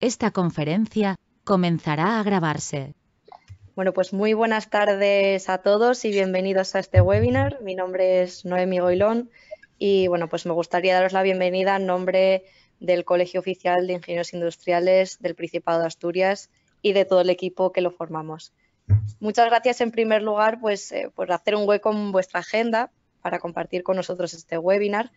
Esta conferencia comenzará a grabarse. Bueno, pues muy buenas tardes a todos y bienvenidos a este webinar. Mi nombre es Noemi Goilón y bueno, pues me gustaría daros la bienvenida en nombre del Colegio Oficial de Ingenieros Industriales del Principado de Asturias y de todo el equipo que lo formamos. Muchas gracias en primer lugar pues, eh, por hacer un hueco en vuestra agenda para compartir con nosotros este webinar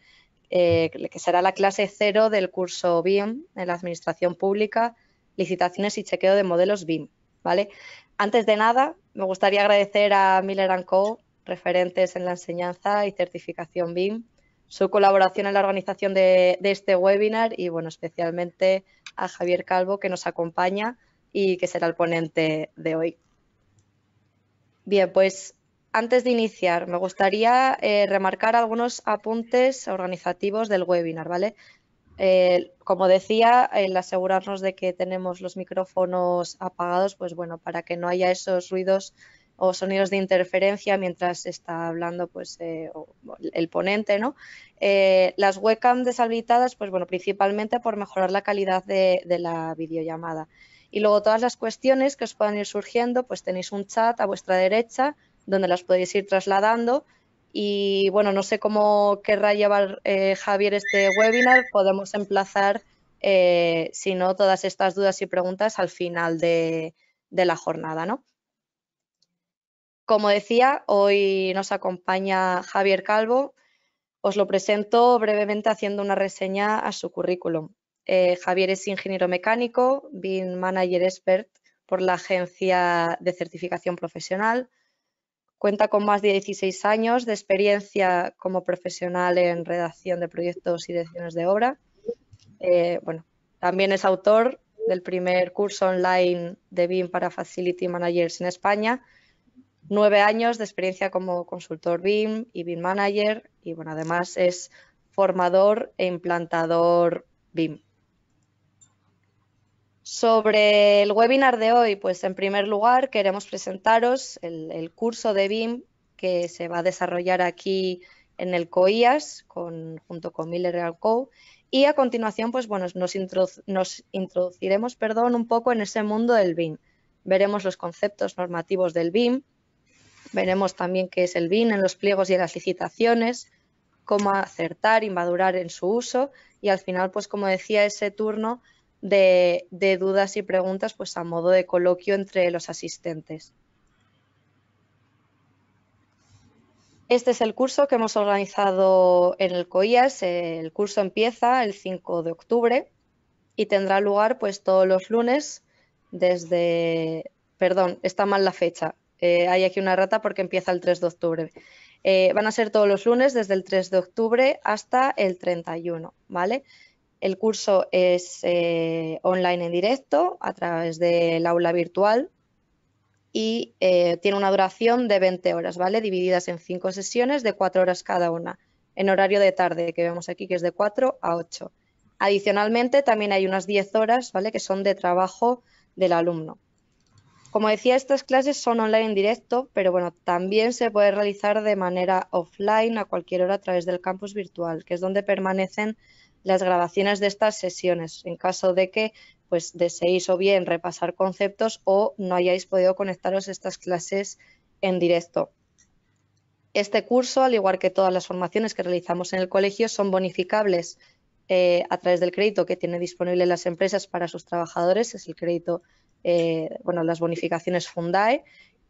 eh, que será la clase cero del curso BIM en la Administración Pública, Licitaciones y Chequeo de Modelos BIM. ¿vale? Antes de nada, me gustaría agradecer a Miller Co., referentes en la enseñanza y certificación BIM, su colaboración en la organización de, de, este webinar y, bueno, especialmente a Javier Calvo, que nos acompaña y que será el ponente de hoy. Bien, pues antes de iniciar, me gustaría eh, remarcar algunos apuntes organizativos del webinar, ¿vale? Eh, como decía, el asegurarnos de que tenemos los micrófonos apagados, pues bueno, para que no haya esos ruidos o sonidos de interferencia mientras está hablando pues, eh, el ponente. ¿no? las webcam deshabilitadas, pues bueno, principalmente por mejorar la calidad de, de, la videollamada. Y luego todas las cuestiones que os puedan ir surgiendo, pues tenéis un chat a vuestra derecha donde las podéis ir trasladando. Y bueno, no sé cómo querrá llevar eh, Javier este webinar. Podemos emplazar, eh, si no, todas estas dudas y preguntas al final de, la jornada, ¿no? Como decía, hoy nos acompaña Javier Calvo. Os lo presento brevemente haciendo una reseña a su currículum. Eh, Javier es ingeniero mecánico, bin Manager Expert por la Agencia de Certificación Profesional, Cuenta con más de 16 años de experiencia como profesional en redacción de proyectos y decisiones de obra. Eh, bueno, también es autor del primer curso online de BIM para Facility Managers en España. Nueve años de experiencia como consultor BIM y BIM Manager. Y bueno, además es formador e implantador BIM. Sobre el webinar de hoy, pues en primer lugar queremos presentaros el, curso de BIM que se va a desarrollar aquí en el COIAS junto con Miller Real Co. Y a continuación, pues bueno, nos, introduciremos perdón, un poco en ese mundo del BIM. Veremos los conceptos normativos del BIM, veremos también qué es el BIM en los pliegos y en las licitaciones, cómo acertar y madurar en su uso y al final, pues como decía, ese turno de, dudas y preguntas pues a modo de coloquio entre los asistentes. Este es el curso que hemos organizado en el COIAS. El curso empieza el 5 de octubre y tendrá lugar pues todos los lunes desde... Perdón, está mal la fecha. Eh, hay aquí una rata porque empieza el 3 de octubre. Eh, van a ser todos los lunes desde el 3 de octubre hasta el 31, ¿vale? El curso es eh, online en directo a través del aula virtual y eh, tiene una duración de 20 horas, ¿vale? Divididas en cinco sesiones de 4 horas cada una, en horario de tarde, que vemos aquí que es de 4 a 8. Adicionalmente, también hay unas 10 horas, ¿vale? Que son de trabajo del alumno. Como decía, estas clases son online en directo, pero bueno, también se puede realizar de manera offline a cualquier hora a través del campus virtual, que es donde permanecen las grabaciones de estas sesiones, en caso de que pues deseéis o bien repasar conceptos o no hayáis podido conectaros a estas clases en directo. Este curso, al igual que todas las formaciones que realizamos en el colegio, son bonificables eh, a través del crédito que tienen disponible las empresas para sus trabajadores, es el crédito eh, bueno, las bonificaciones Fundae.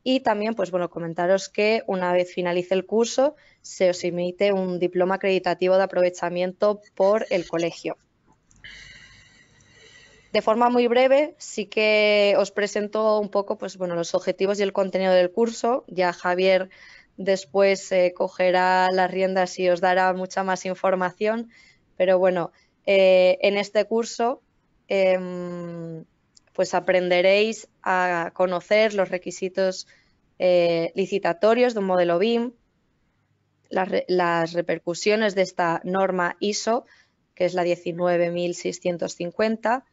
Y también, pues bueno, comentaros que una vez finalice el curso, se os emite un diploma acreditativo de aprovechamiento por el colegio. De forma muy breve, sí que os presento un poco, pues bueno, los objetivos y el contenido del curso. Ya Javier después eh, cogerá las riendas y os dará mucha más información. Pero bueno, eh, en este curso em, pues aprenderéis a conocer los requisitos eh, licitatorios de un modelo BIM, las, repercusiones de esta norma ISO, que es la 19650.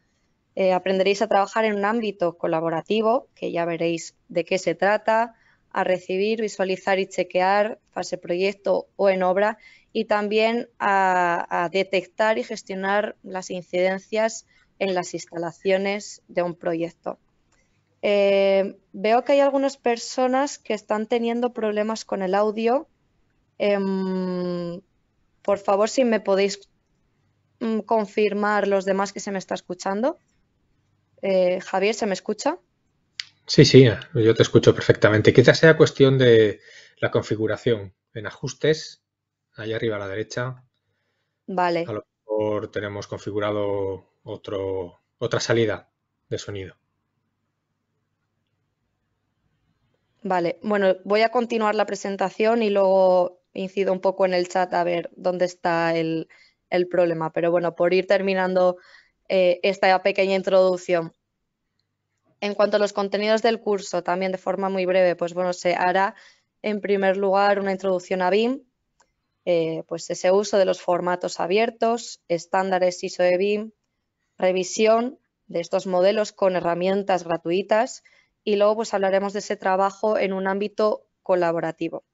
Eh, aprenderéis a trabajar en un ámbito colaborativo, que ya veréis de qué se trata, a recibir, visualizar y chequear fase proyecto o en obra y también a detectar y gestionar las incidencias en las instalaciones de un proyecto. Eh, veo que hay algunas personas que están teniendo problemas con el audio. Em, por favor, si me podéis mm, confirmar los demás que se me está escuchando. Eh, Javier, ¿se me escucha? Sí, sí, yo te escucho perfectamente. Quizás sea cuestión de la configuración. En ajustes, ahí arriba a la derecha. Vale. A lo mejor tenemos configurado otra salida de sonido. Vale, bueno, voy a continuar la presentación y luego incido un poco en el chat a ver dónde está el, problema. Pero bueno, por ir terminando eh, esta pequeña introducción. En cuanto a los contenidos del curso, también de forma muy breve, pues bueno, se hará en primer lugar una introducción a BIM, eh, pues ese uso de los formatos abiertos, estándares ISO de BIM, revisión de estos modelos con herramientas gratuitas y luego pues hablaremos de ese trabajo en un ámbito colaborativo.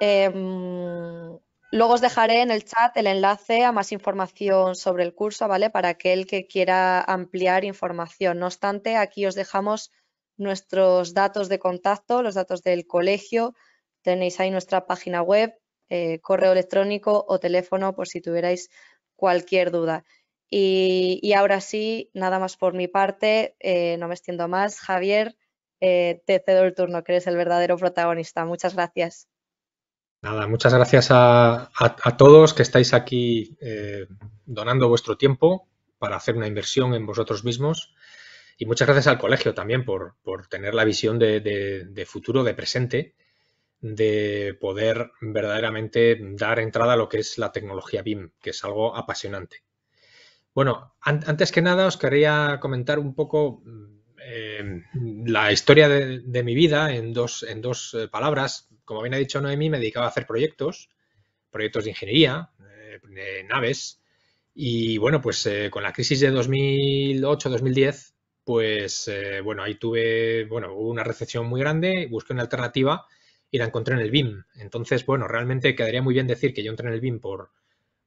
Em, luego os dejaré en el chat el enlace a más información sobre el curso, ¿vale? Para aquel que quiera ampliar información. No obstante, aquí os dejamos nuestros datos de contacto, los datos del colegio. Tenéis ahí nuestra página web, eh, correo electrónico o teléfono por si tuvierais cualquier duda. Y, ahora sí, nada más por mi parte, eh, no me extiendo más. Javier, eh, te cedo el turno, que eres el verdadero protagonista. Muchas gracias. Nada, muchas gracias a, todos que estáis aquí eh, donando vuestro tiempo para hacer una inversión en vosotros mismos. Y muchas gracias al colegio también por, tener la visión de futuro, de presente de poder verdaderamente dar entrada a lo que es la tecnología BIM, que es algo apasionante. Bueno, antes que nada os quería comentar un poco eh, la historia de, mi vida en dos, en dos eh, palabras. Como bien ha dicho Noemí, me dedicaba a hacer proyectos, proyectos de ingeniería, eh, naves. Y bueno, pues con la crisis de 2008-2010, pues bueno, ahí tuve, una recepción muy grande, busqué una alternativa y la encontré en el BIM. Entonces, bueno, realmente quedaría muy bien decir que yo entré en el BIM por,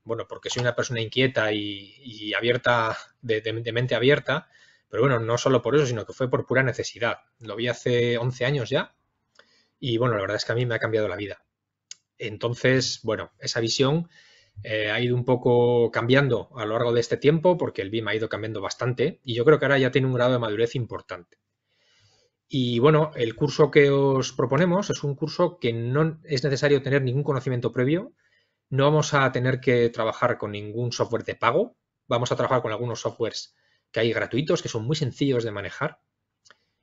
bueno, porque soy una persona inquieta y, abierta, de, mente abierta, pero bueno, no solo por eso, sino que fue por pura necesidad. Lo vi hace 11 años ya y bueno, la verdad es que a mí me ha cambiado la vida. Entonces, bueno, esa visión eh, ha ido un poco cambiando a lo largo de este tiempo porque el BIM ha ido cambiando bastante y yo creo que ahora ya tiene un grado de madurez importante. Y bueno, el curso que os proponemos es un curso que no es necesario tener ningún conocimiento previo. No vamos a tener que trabajar con ningún software de pago. Vamos a trabajar con algunos softwares que hay gratuitos, que son muy sencillos de manejar.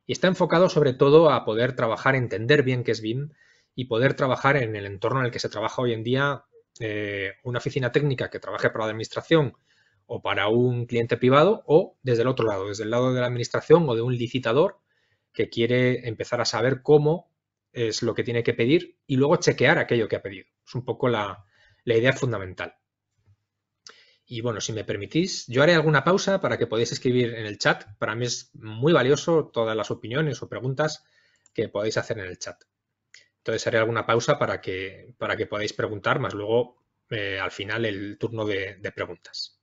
Y está enfocado sobre todo a poder trabajar, entender bien qué es BIM y poder trabajar en el entorno en el que se trabaja hoy en día eh, una oficina técnica que trabaje para la administración o para un cliente privado o desde el otro lado, desde el lado de la administración o de un licitador que quiere empezar a saber cómo es lo que tiene que pedir y luego chequear aquello que ha pedido. Es un poco la, idea fundamental. Y bueno, si me permitís, yo haré alguna pausa para que podáis escribir en el chat. Para mí es muy valioso todas las opiniones o preguntas que podáis hacer en el chat. Entonces haré alguna pausa para que, para que podáis preguntar, más luego eh, al final el turno de, preguntas.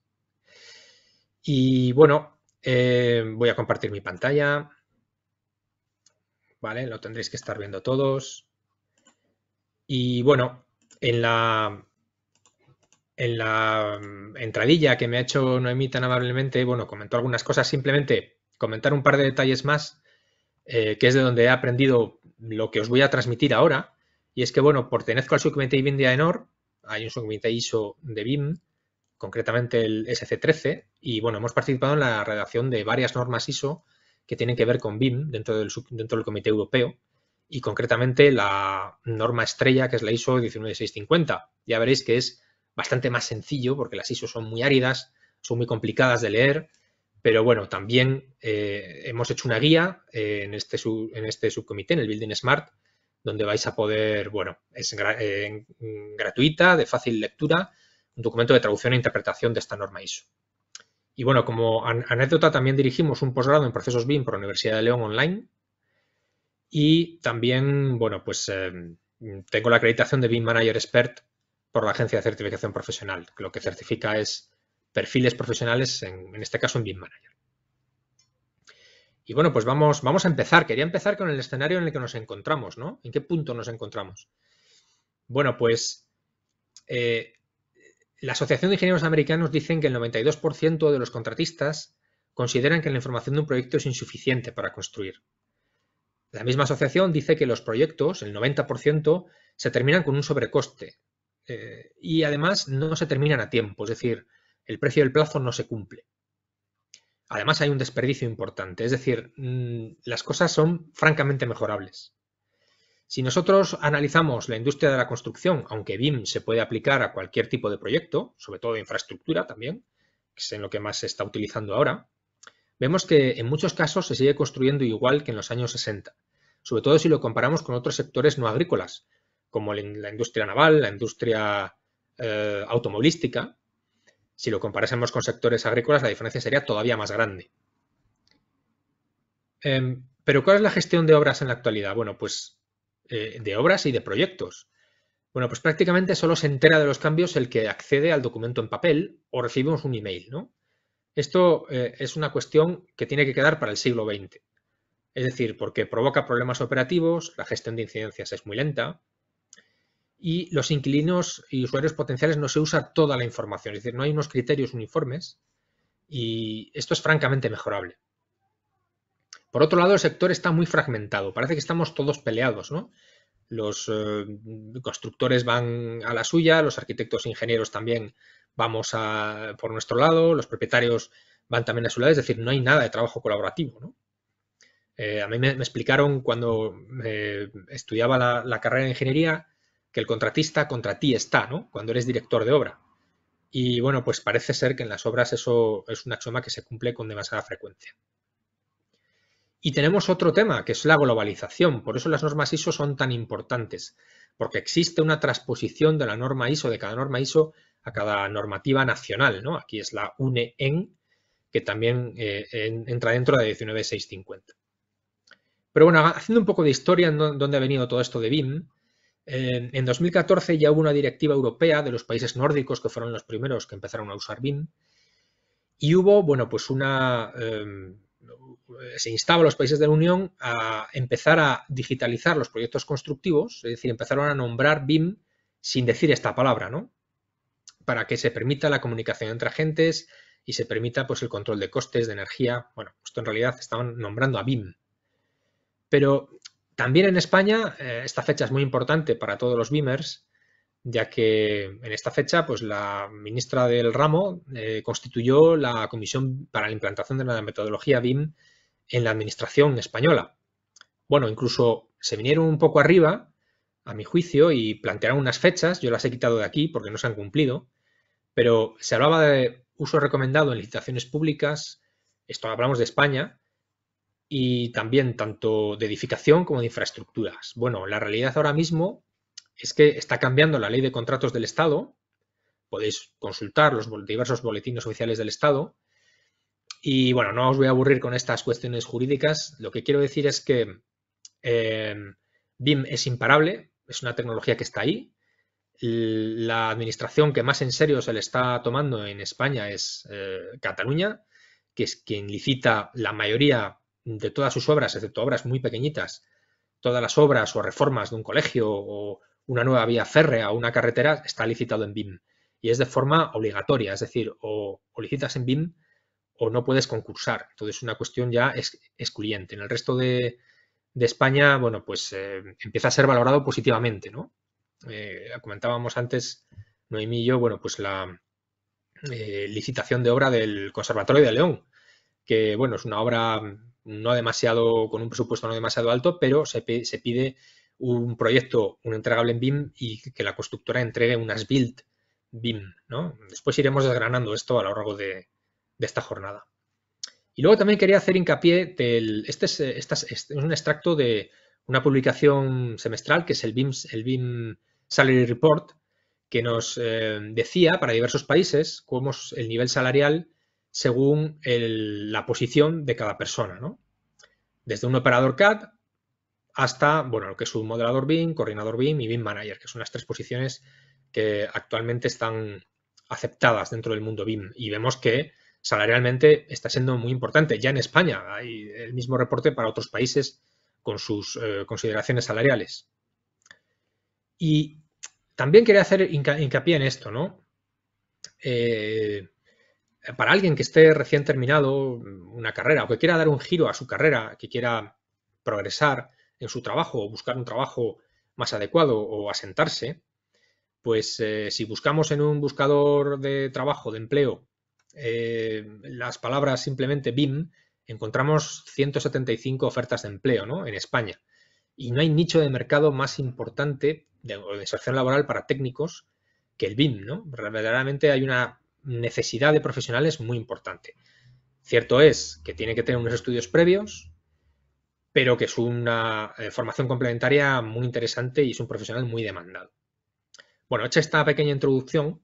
Y bueno, eh, voy a compartir mi pantalla. Lo tendréis que estar viendo todos. Y bueno, en la, en la mm, entradilla que me ha hecho Noemí tan amablemente, bueno, comentó algunas cosas, simplemente comentar un par de detalles más, eh, que es de donde he aprendido lo que os voy a transmitir ahora, y es que, bueno, pertenezco al subcomité BIM de AENOR, hay un subcomité ISO de BIM, concretamente el SC13, y bueno, hemos participado en la redacción de varias normas ISO que tienen que ver con BIM dentro del, del Comité Europeo y concretamente la norma estrella que es la ISO 19650. Ya veréis que es bastante más sencillo porque las ISO son muy áridas, son muy complicadas de leer, pero bueno, también eh, hemos hecho una guía eh, en, este en este subcomité, en el Building Smart, donde vais a poder, bueno, es eh, gratuita, de fácil lectura, un documento de traducción e interpretación de esta norma ISO. Y bueno, como anécdota también dirigimos un posgrado en procesos BIM por la Universidad de León Online y también, bueno, pues em, tengo la acreditación de BIM Manager Expert por la Agencia de Certificación Profesional, que lo que certifica es perfiles profesionales, en, este caso en BIM Manager. Y bueno, pues vamos, a empezar. Quería empezar con el escenario en el que nos encontramos, ¿no? ¿En qué punto nos encontramos? Bueno, pues eh, la Asociación de Ingenieros Americanos dicen que el 92% de los contratistas consideran que la información de un proyecto es insuficiente para construir. La misma asociación dice que los proyectos, el 90%, se terminan con un sobrecoste eh, y además no se terminan a tiempo, es decir, el precio del plazo no se cumple. Además hay un desperdicio importante, es decir, mm, las cosas son francamente mejorables. Si nosotros analizamos la industria de la construcción, aunque BIM se puede aplicar a cualquier tipo de proyecto, sobre todo infraestructura también, que es en lo que más se está utilizando ahora, vemos que en muchos casos se sigue construyendo igual que en los años 60, sobre todo si lo comparamos con otros sectores no agrícolas, como la industria naval, la industria eh, automovilística. Si lo comparásemos con sectores agrícolas, la diferencia sería todavía más grande. Em, pero, ¿cuál es la gestión de obras en la actualidad? Bueno, pues eh, de obras y de proyectos. Bueno, pues prácticamente solo se entera de los cambios el que accede al documento en papel o recibimos un email, ¿no? Esto eh, es una cuestión que tiene que quedar para el siglo XX. Es decir, porque provoca problemas operativos, la gestión de incidencias es muy lenta y los inquilinos y usuarios potenciales no se usa toda la información. Es decir, no hay unos criterios uniformes y esto es francamente mejorable. Por otro lado, el sector está muy fragmentado. Parece que estamos todos peleados, ¿no? Los eh, constructores van a la suya, los arquitectos e ingenieros también vamos por nuestro lado, los propietarios van también a su lado, es decir, no hay nada de trabajo colaborativo, eh, a mí me, explicaron cuando eh, estudiaba la, la, carrera de ingeniería que el contratista contra ti está, ¿no? Cuando eres director de obra. Y bueno, pues parece ser que en las obras eso es un axioma que se cumple con demasiada frecuencia. Y tenemos otro tema, que es la globalización. Por eso las normas ISO son tan importantes, porque existe una transposición de la norma ISO, de cada norma ISO, a cada normativa nacional. ¿no? Aquí es la UNE-EN, que también eh, entra dentro de 19650. Pero bueno, haciendo un poco de historia en dónde ha venido todo esto de BIM, eh, en 2014 ya hubo una directiva europea de los países nórdicos que fueron los primeros que empezaron a usar BIM y hubo, bueno, pues una... Eh, se instaba a los países de la Unión a empezar a digitalizar los proyectos constructivos, es decir, empezaron a nombrar BIM sin decir esta palabra, ¿no? Para que se permita la comunicación entre agentes y se permita pues, el control de costes, de energía. Bueno, esto en realidad estaban nombrando a BIM. Pero también en España, eh, esta fecha es muy importante para todos los BIMers, ya que en esta fecha pues, la ministra del ramo eh, constituyó la Comisión para la Implantación de la Metodología BIM en la Administración Española. Bueno, incluso se vinieron un poco arriba, a mi juicio, y plantearon unas fechas, yo las he quitado de aquí porque no se han cumplido, pero se hablaba de uso recomendado en licitaciones públicas, esto hablamos de España, y también tanto de edificación como de infraestructuras. Bueno, la realidad ahora mismo es que está cambiando la ley de contratos del Estado. Podéis consultar los diversos boletines oficiales del Estado. Y bueno, no os voy a aburrir con estas cuestiones jurídicas. Lo que quiero decir es que em, BIM es imparable, es una tecnología que está ahí. La administración que más en serio se le está tomando en España es eh, Cataluña, que es quien licita la mayoría de todas sus obras, excepto obras muy pequeñitas, todas las obras o reformas de un colegio o, una nueva vía férrea o una carretera está licitado en BIM y es de forma obligatoria, es decir, o, licitas en BIM o no puedes concursar. Entonces, es una cuestión ya excluyente. En el resto de, España, bueno, pues eh, empieza a ser valorado positivamente, ¿no? Eh, comentábamos antes, Noemí y yo, bueno, pues la eh, licitación de obra del Conservatorio de León, que, bueno, es una obra no demasiado, con un presupuesto no demasiado alto, pero se, se pide un proyecto, un entregable en BIM y que la constructora entregue unas build BIM. ¿no? Después iremos desgranando esto a lo largo de, esta jornada. Y luego también quería hacer hincapié del. Este, este es, un extracto de una publicación semestral que es el BIM, el Salary Report, que nos eh, decía para diversos países cómo es el nivel salarial según la posición de cada persona. ¿no? Desde un operador CAD hasta, bueno, lo que es un moderador BIM, coordinador BIM y BIM manager, que son las tres posiciones que actualmente están aceptadas dentro del mundo BIM. Y vemos que salarialmente está siendo muy importante. Ya en España hay el mismo reporte para otros países con sus eh, consideraciones salariales. Y también quería hacer hincapié en esto, ¿no? Eh, para alguien que esté recién terminado una carrera o que quiera dar un giro a su carrera, que quiera progresar, en su trabajo o buscar un trabajo más adecuado o asentarse, pues eh, si buscamos en un buscador de trabajo, de empleo, eh, las palabras simplemente BIM, encontramos 175 ofertas de empleo ¿no? en España. Y no hay nicho de mercado más importante de, de inserción laboral para técnicos que el BIM. ¿no? Verdaderamente hay una necesidad de profesionales muy importante. Cierto es que tiene que tener unos estudios previos, pero que es una eh, formación complementaria muy interesante y es un profesional muy demandado. Bueno, hecha esta pequeña introducción,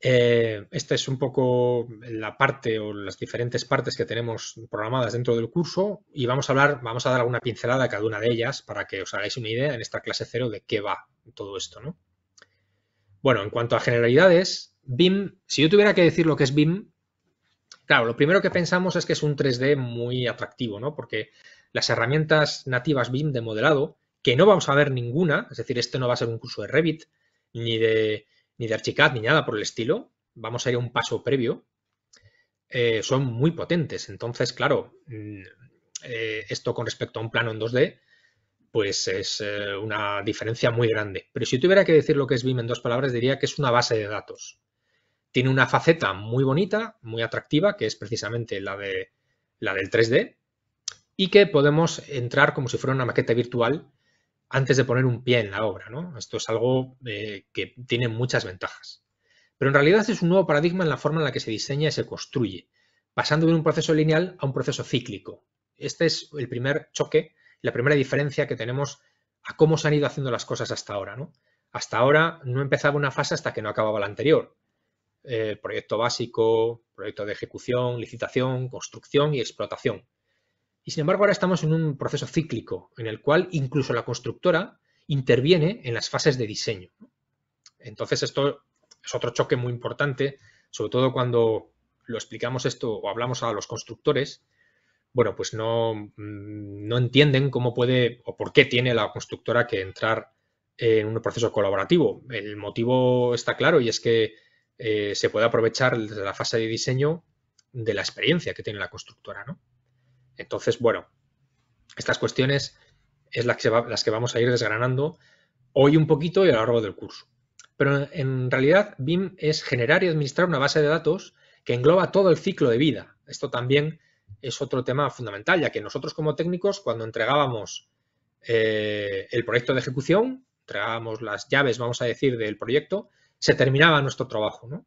eh, esta es un poco la parte o las diferentes partes que tenemos programadas dentro del curso y vamos a hablar, vamos a dar alguna pincelada a cada una de ellas para que os hagáis una idea en esta clase cero de qué va todo esto, Bueno, en cuanto a generalidades, BIM, si yo tuviera que decir lo que es BIM, Claro, lo primero que pensamos es que es un 3D muy atractivo, ¿no? Porque las herramientas nativas BIM de modelado, que no vamos a ver ninguna, es decir, este no va a ser un curso de Revit, ni de, ni de Archicad, ni nada por el estilo, vamos a ir a un paso previo, eh, son muy potentes. Entonces, claro, mm, eh, esto con respecto a un plano en 2D, pues es eh, una diferencia muy grande. Pero si tuviera que decir lo que es BIM en dos palabras, diría que es una base de datos tiene una faceta muy bonita, muy atractiva, que es precisamente la, de, la del 3D, y que podemos entrar como si fuera una maqueta virtual antes de poner un pie en la obra. ¿no? Esto es algo eh, que tiene muchas ventajas. Pero en realidad es un nuevo paradigma en la forma en la que se diseña y se construye, pasando de un proceso lineal a un proceso cíclico. Este es el primer choque, la primera diferencia que tenemos a cómo se han ido haciendo las cosas hasta ahora. Hasta ahora no empezaba una fase hasta que no acababa la anterior. Eh, el proyecto básico, proyecto de ejecución, licitación, construcción y explotación. Y sin embargo ahora estamos en un proceso cíclico en el cual incluso la constructora interviene en las fases de diseño. Entonces esto es otro choque muy importante, sobre todo cuando lo explicamos esto o hablamos a los constructores, bueno, pues no, mm, no entienden cómo puede o por qué tiene la constructora que entrar en un proceso colaborativo. El motivo está claro y es que eh, se puede aprovechar desde la fase de diseño de la experiencia que tiene la constructora, ¿no? Entonces, bueno, estas cuestiones es las que, las que vamos a ir desgranando hoy un poquito y a lo largo del curso. Pero en realidad BIM es generar y administrar una base de datos que engloba todo el ciclo de vida. Esto también es otro tema fundamental, ya que nosotros como técnicos cuando entregábamos eh, el proyecto de ejecución, entregábamos las llaves, vamos a decir, del proyecto, se terminaba nuestro trabajo, ¿no?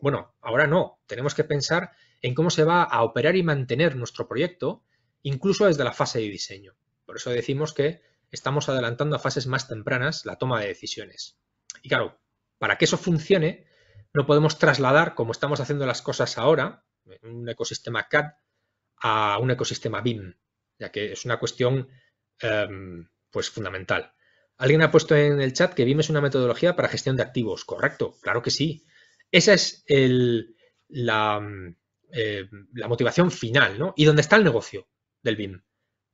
Bueno, ahora no, tenemos que pensar en cómo se va a operar y mantener nuestro proyecto, incluso desde la fase de diseño. Por eso decimos que estamos adelantando a fases más tempranas la toma de decisiones. Y claro, para que eso funcione, no podemos trasladar, como estamos haciendo las cosas ahora, un ecosistema CAD a un ecosistema BIM, ya que es una cuestión em, pues fundamental. Alguien ha puesto en el chat que BIM es una metodología para gestión de activos. Correcto, claro que sí. Esa es la, mm, eh, la, motivación final, ¿no? Y dónde está el negocio del BIM.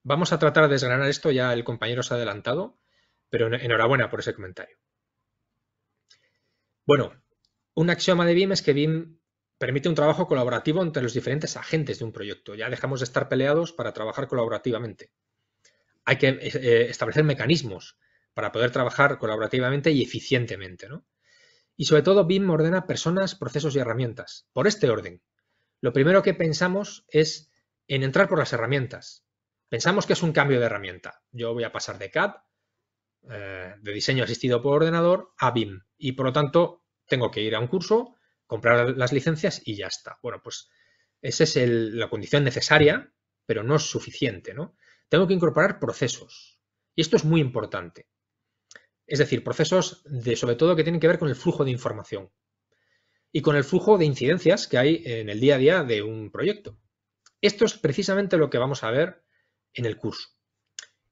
Vamos a tratar de desgranar esto, ya el compañero se ha adelantado, pero enhorabuena por ese comentario. Bueno, un axioma de BIM es que BIM permite un trabajo colaborativo entre los diferentes agentes de un proyecto. Ya dejamos de estar peleados para trabajar colaborativamente. Hay que eh, establecer mecanismos para poder trabajar colaborativamente y eficientemente. ¿no? Y sobre todo, BIM ordena personas, procesos y herramientas, por este orden. Lo primero que pensamos es en entrar por las herramientas. Pensamos que es un cambio de herramienta. Yo voy a pasar de CAD, eh, de diseño asistido por ordenador, a BIM. Y por lo tanto, tengo que ir a un curso, comprar las licencias y ya está. Bueno, pues esa es la condición necesaria, pero no es suficiente. ¿no? Tengo que incorporar procesos. Y esto es muy importante. Es decir, procesos de, sobre todo que tienen que ver con el flujo de información y con el flujo de incidencias que hay en el día a día de un proyecto. Esto es precisamente lo que vamos a ver en el curso.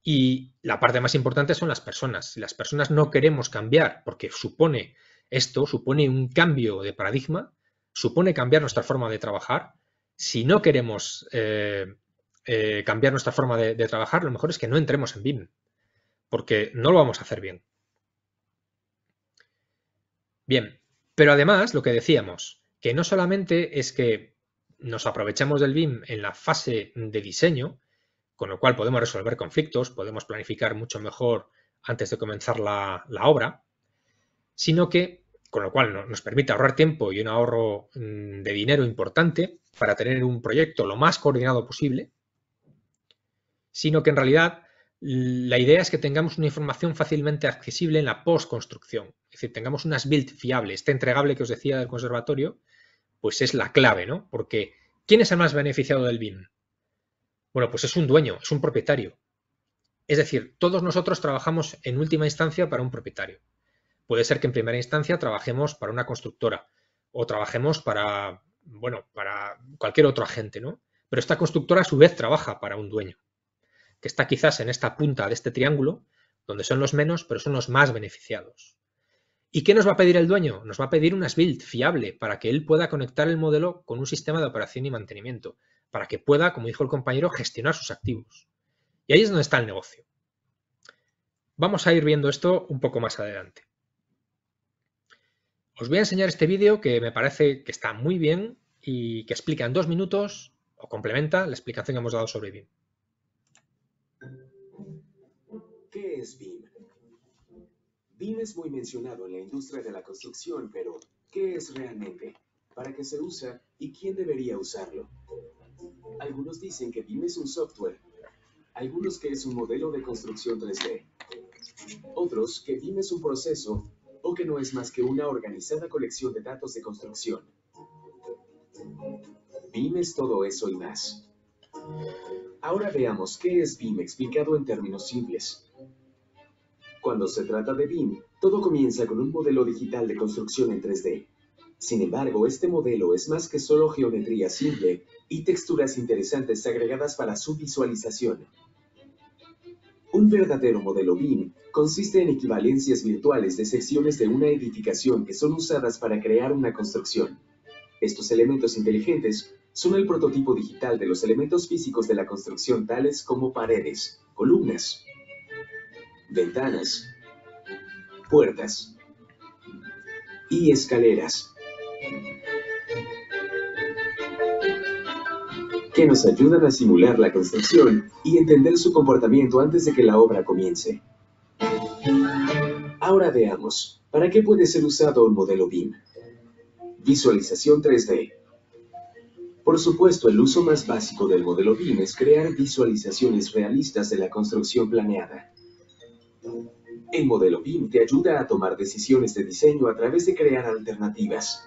Y la parte más importante son las personas. Si las personas no queremos cambiar porque supone esto, supone un cambio de paradigma, supone cambiar nuestra forma de trabajar. Si no queremos eh, eh, cambiar nuestra forma de, de trabajar, lo mejor es que no entremos en BIM, porque no lo vamos a hacer bien pero además lo que decíamos, que no solamente es que nos aprovechamos del BIM en la fase de diseño, con lo cual podemos resolver conflictos, podemos planificar mucho mejor antes de comenzar la obra, sino que, con lo cual nos permite ahorrar tiempo y un ahorro mm, de dinero importante para tener un proyecto lo más coordinado posible, sino que en realidad la idea es que tengamos una información fácilmente accesible en la postconstrucción, es decir, tengamos unas build fiables. Este entregable que os decía del conservatorio, pues es la clave, ¿no? Porque ¿quién es el más beneficiado del BIM? Bueno, pues es un dueño, es un propietario. Es decir, todos nosotros trabajamos en última instancia para un propietario. Puede ser que en primera instancia trabajemos para una constructora o trabajemos para, bueno, para cualquier otro agente, ¿no? Pero esta constructora a su vez trabaja para un dueño que está quizás en esta punta de este triángulo, donde son los menos, pero son los más beneficiados. ¿Y qué nos va a pedir el dueño? Nos va a pedir unas build fiable para que él pueda conectar el modelo con un sistema de operación y mantenimiento, para que pueda, como dijo el compañero, gestionar sus activos. Y ahí es donde está el negocio. Vamos a ir viendo esto un poco más adelante. Os voy a enseñar este vídeo que me parece que está muy bien y que explica en dos minutos o complementa la explicación que hemos dado sobre BIM. ¿Qué es BIM? BIM es muy mencionado en la industria de la construcción, pero ¿qué es realmente? ¿Para qué se usa y quién debería usarlo? Algunos dicen que BIM es un software, algunos que es un modelo de construcción 3D, otros que BIM es un proceso o que no es más que una organizada colección de datos de construcción. BIM es todo eso y más. Ahora veamos qué es BIM explicado en términos simples. Cuando se trata de BIM, todo comienza con un modelo digital de construcción en 3D. Sin embargo, este modelo es más que solo geometría simple y texturas interesantes agregadas para su visualización. Un verdadero modelo BIM consiste en equivalencias virtuales de secciones de una edificación que son usadas para crear una construcción. Estos elementos inteligentes son el prototipo digital de los elementos físicos de la construcción tales como paredes, columnas, ventanas, puertas y escaleras que nos ayudan a simular la construcción y entender su comportamiento antes de que la obra comience. Ahora veamos, ¿para qué puede ser usado un modelo BIM? Visualización 3D. Por supuesto, el uso más básico del modelo BIM es crear visualizaciones realistas de la construcción planeada. El modelo BIM te ayuda a tomar decisiones de diseño a través de crear alternativas,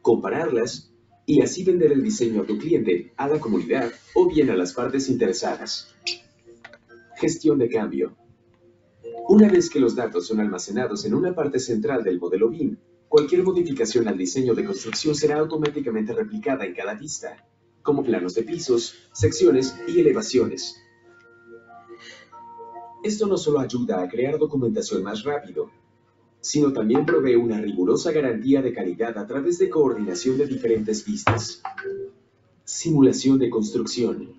compararlas y así vender el diseño a tu cliente, a la comunidad o bien a las partes interesadas. Gestión de cambio. Una vez que los datos son almacenados en una parte central del modelo BIM, cualquier modificación al diseño de construcción será automáticamente replicada en cada vista, como planos de pisos, secciones y elevaciones. Esto no solo ayuda a crear documentación más rápido, sino también provee una rigurosa garantía de calidad a través de coordinación de diferentes vistas. Simulación de construcción.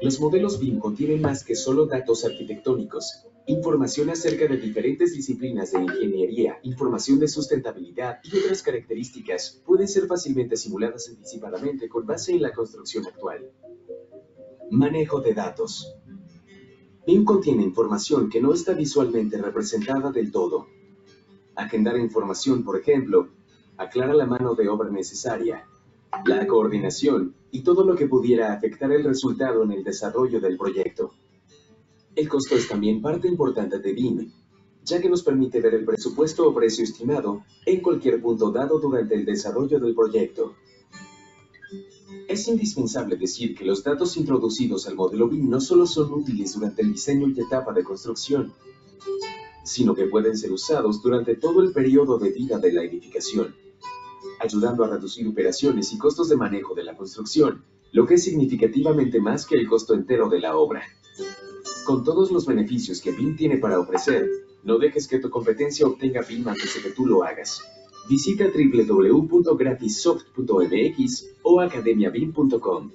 Los modelos BIM contienen más que solo datos arquitectónicos, información acerca de diferentes disciplinas de ingeniería, información de sustentabilidad y otras características pueden ser fácilmente simuladas anticipadamente con base en la construcción actual. Manejo de datos. BIM contiene información que no está visualmente representada del todo. Agendar información, por ejemplo, aclara la mano de obra necesaria, la coordinación y todo lo que pudiera afectar el resultado en el desarrollo del proyecto. El costo es también parte importante de BIM, ya que nos permite ver el presupuesto o precio estimado en cualquier punto dado durante el desarrollo del proyecto. Es indispensable decir que los datos introducidos al modelo BIM no solo son útiles durante el diseño y etapa de construcción, sino que pueden ser usados durante todo el periodo de vida de la edificación, ayudando a reducir operaciones y costos de manejo de la construcción, lo que es significativamente más que el costo entero de la obra. Con todos los beneficios que BIM tiene para ofrecer, no dejes que tu competencia obtenga BIM antes de que tú lo hagas. Visita www.gratisoft.mx e o academiabim.com.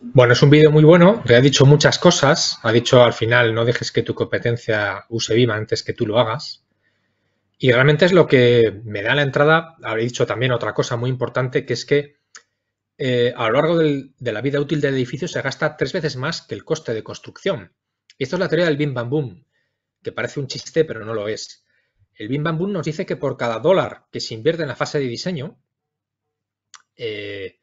Bueno, es un vídeo muy bueno, le ha dicho muchas cosas. Ha dicho al final, no dejes que tu competencia use BIM antes que tú lo hagas. Y realmente es lo que me da la entrada. Habré dicho también otra cosa muy importante, que es que eh, a lo largo de la vida útil del edificio se gasta tres veces más que el coste de construcción. Y esto es la teoría del BIM Bam Boom, que parece un chiste, pero no lo es el Bim Bam nos dice que por cada dólar que se invierte en la fase de diseño, eh,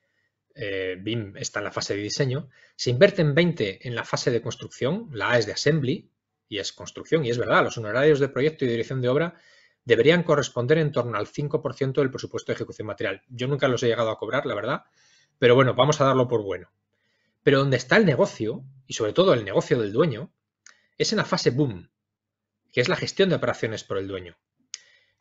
eh, BIM está en la fase de diseño, se invierten 20 en la fase de construcción, la A es de assembly y es construcción, y es verdad, los honorarios de proyecto y dirección de obra deberían corresponder en torno al 5% del presupuesto de ejecución material. Yo nunca los he llegado a cobrar, la verdad, pero bueno, vamos a darlo por bueno. Pero donde está el negocio, y sobre todo el negocio del dueño, es en la fase boom, que es la gestión de operaciones por el dueño.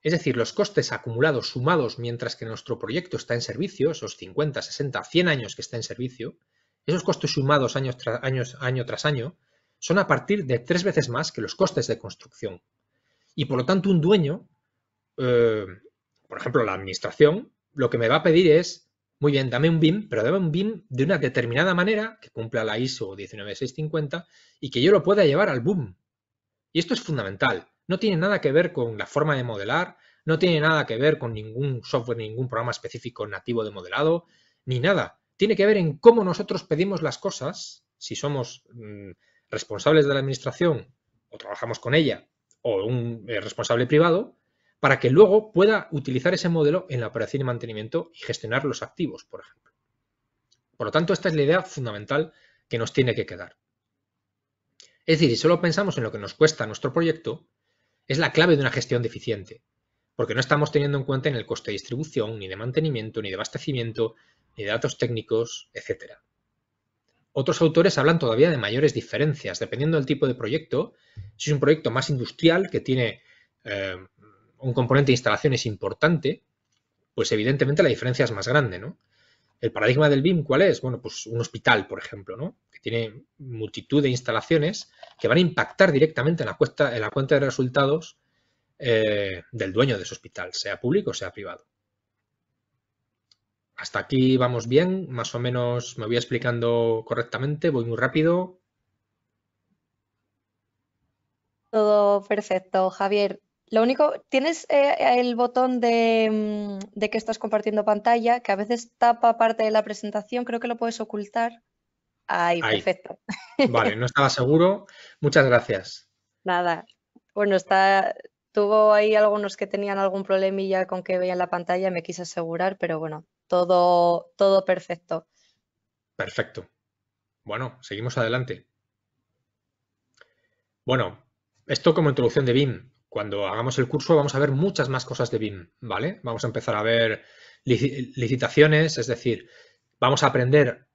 Es decir, los costes acumulados sumados mientras que nuestro proyecto está en servicio, esos 50, 60, 100 años que está en servicio, esos costes sumados años tras años, año tras año son a partir de tres veces más que los costes de construcción. Y por lo tanto un dueño, eh, por ejemplo la administración, lo que me va a pedir es, muy bien, dame un BIM, pero dame un BIM de una determinada manera que cumpla la ISO 19650 y que yo lo pueda llevar al boom, y esto es fundamental. No tiene nada que ver con la forma de modelar, no tiene nada que ver con ningún software, ningún programa específico nativo de modelado, ni nada. Tiene que ver en cómo nosotros pedimos las cosas, si somos mm, responsables de la administración o trabajamos con ella, o un eh, responsable privado, para que luego pueda utilizar ese modelo en la operación y mantenimiento y gestionar los activos, por ejemplo. Por lo tanto, esta es la idea fundamental que nos tiene que quedar. Es decir, si solo pensamos en lo que nos cuesta nuestro proyecto, es la clave de una gestión deficiente, porque no estamos teniendo en cuenta en el coste de distribución, ni de mantenimiento, ni de abastecimiento, ni de datos técnicos, etc. Otros autores hablan todavía de mayores diferencias, dependiendo del tipo de proyecto. Si es un proyecto más industrial, que tiene eh, un componente de instalaciones importante, pues evidentemente la diferencia es más grande, ¿no? El paradigma del BIM, ¿cuál es? Bueno, pues un hospital, por ejemplo, ¿no? tiene multitud de instalaciones que van a impactar directamente en la, cuenta de resultados eh, del dueño de su hospital, sea público o sea privado. Hasta aquí vamos bien, más o menos me voy explicando correctamente, voy muy rápido. Todo perfecto, Javier. Lo único, tienes eh, el botón mm, de, que estás compartiendo pantalla, que a veces tapa parte de la presentación, creo que lo puedes ocultar. Ahí, perfecto. Vale, no estaba seguro. Muchas gracias. Nada. Bueno, está, tuvo ahí algunos que tenían algún problemilla con que veían la pantalla, me quise asegurar, pero bueno, todo, todo perfecto. Perfecto. Bueno, seguimos adelante. Bueno, esto como introducción de BIM. Cuando hagamos el curso vamos a ver muchas más cosas de BIM, ¿vale? Vamos a empezar a ver licitaciones, es decir, vamos a aprender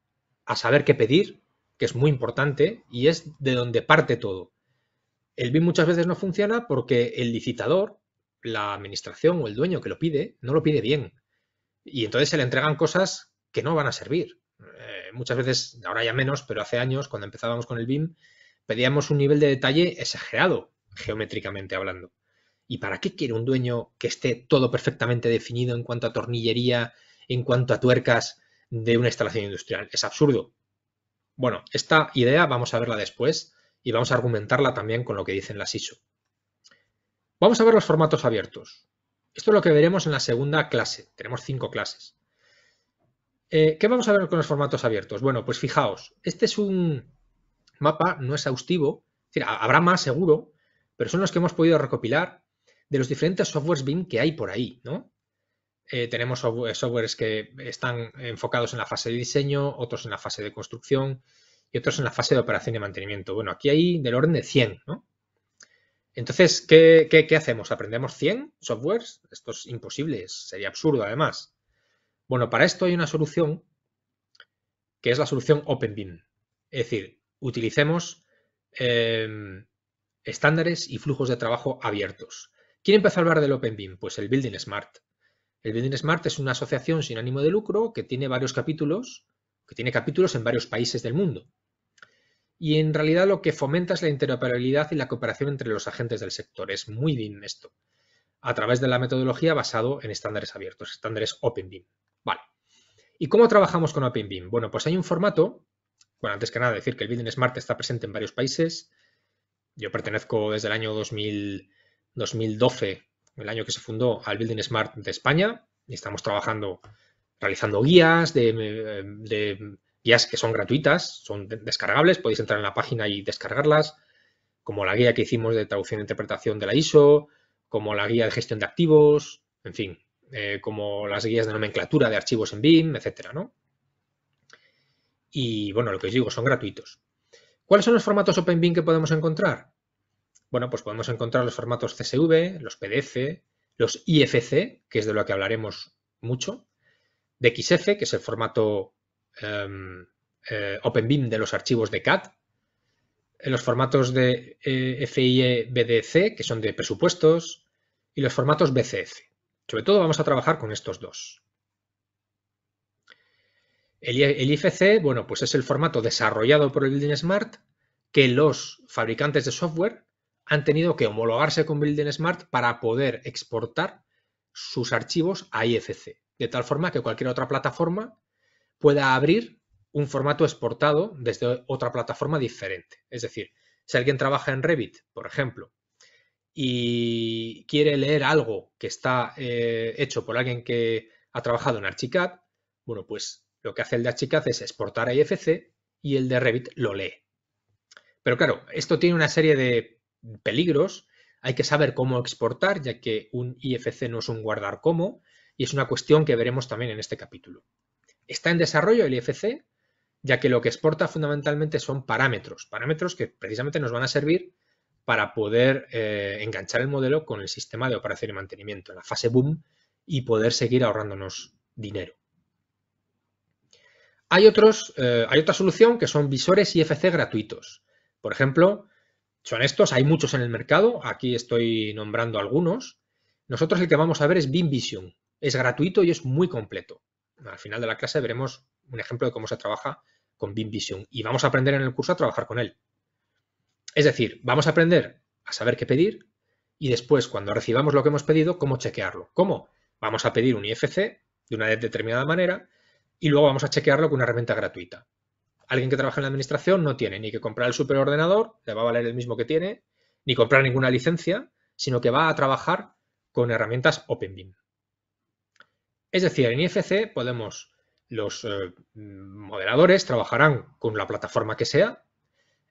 a saber qué pedir, que es muy importante y es de donde parte todo. El BIM muchas veces no funciona porque el licitador, la administración o el dueño que lo pide, no lo pide bien. Y entonces se le entregan cosas que no van a servir. Eh, muchas veces, ahora ya menos, pero hace años, cuando empezábamos con el BIM, pedíamos un nivel de detalle exagerado, geométricamente hablando. ¿Y para qué quiere un dueño que esté todo perfectamente definido en cuanto a tornillería, en cuanto a tuercas, de una instalación industrial. Es absurdo. Bueno, esta idea vamos a verla después y vamos a argumentarla también con lo que dicen las ISO. Vamos a ver los formatos abiertos. Esto es lo que veremos en la segunda clase. Tenemos cinco clases. Eh, ¿Qué vamos a ver con los formatos abiertos? Bueno, pues fijaos, este es un mapa no exhaustivo, es habrá más seguro, pero son los que hemos podido recopilar de los diferentes softwares BIM que hay por ahí, ¿no? Eh, tenemos eh, softwares que están enfocados en la fase de diseño, otros en la fase de construcción y otros en la fase de operación y mantenimiento. Bueno, aquí hay del orden de 100, ¿no? Entonces, ¿qué, hacemos? ¿Aprendemos 100 softwares? Esto es imposible, sería absurdo además. Bueno, para esto hay una solución que es la solución OpenBeam. Es decir, utilicemos em, estándares y flujos de trabajo abiertos. ¿Quién empezó a hablar del OpenBIM, Pues el Building Smart. El Building Smart es una asociación sin ánimo de lucro que tiene varios capítulos, que tiene capítulos en varios países del mundo. Y en realidad lo que fomenta es la interoperabilidad y la cooperación entre los agentes del sector. Es muy bien esto. A través de la metodología basado en estándares abiertos, estándares Open BIM. Vale. ¿Y cómo trabajamos con Open BIM? Bueno, pues hay un formato. Bueno, antes que nada decir que el Building Smart está presente en varios países. Yo pertenezco desde el año 2012 el año que se fundó al Building Smart de España. Y estamos trabajando, realizando guías de, em, em, guías que son gratuitas, son descargables, podéis entrar en la página y descargarlas, como la guía que hicimos de traducción e interpretación de la ISO, como la guía de gestión de activos, en fin, eh, como las guías de nomenclatura de archivos en BIM, etcétera, ¿no? Y bueno, lo que os digo, son gratuitos. ¿Cuáles son los formatos OpenBIM que podemos encontrar? Bueno, pues podemos encontrar los formatos CSV, los PDF, los IFC, que es de lo que hablaremos mucho, DXF, que es el formato em, eh, Open OpenBIM de los archivos de CAD, eh, los formatos de eh, FIE BDC, que son de presupuestos, y los formatos BCF. Sobre todo vamos a trabajar con estos dos. El, IFC, bueno, pues es el formato desarrollado por el Building Smart que los fabricantes de software han tenido que homologarse con Building Smart para poder exportar sus archivos a IFC, de tal forma que cualquier otra plataforma pueda abrir un formato exportado desde otra plataforma diferente. Es decir, si alguien trabaja en Revit, por ejemplo, y quiere leer algo que está eh, hecho por alguien que ha trabajado en Archicad, bueno, pues lo que hace el de Archicad es exportar a IFC y el de Revit lo lee. Pero claro, esto tiene una serie de peligros, hay que saber cómo exportar, ya que un IFC no es un guardar como, y es una cuestión que veremos también en este capítulo. Está en desarrollo el IFC, ya que lo que exporta fundamentalmente son parámetros, parámetros que precisamente nos van a servir para poder eh, enganchar el modelo con el sistema de operación y mantenimiento en la fase boom y poder seguir ahorrándonos dinero. Hay, otros, eh, hay otra solución que son visores IFC gratuitos. Por ejemplo, son estos, hay muchos en el mercado, aquí estoy nombrando algunos. Nosotros el que vamos a ver es BIM Vision, es gratuito y es muy completo. Al final de la clase veremos un ejemplo de cómo se trabaja con BIM Vision y vamos a aprender en el curso a trabajar con él. Es decir, vamos a aprender a saber qué pedir y después cuando recibamos lo que hemos pedido, cómo chequearlo. ¿Cómo? Vamos a pedir un IFC de una determinada manera y luego vamos a chequearlo con una herramienta gratuita. Alguien que trabaja en la administración no tiene ni que comprar el superordenador, le va a valer el mismo que tiene, ni comprar ninguna licencia, sino que va a trabajar con herramientas OpenBIM. Es decir, en IFC podemos, los modeladores eh, moderadores trabajarán con la plataforma que sea,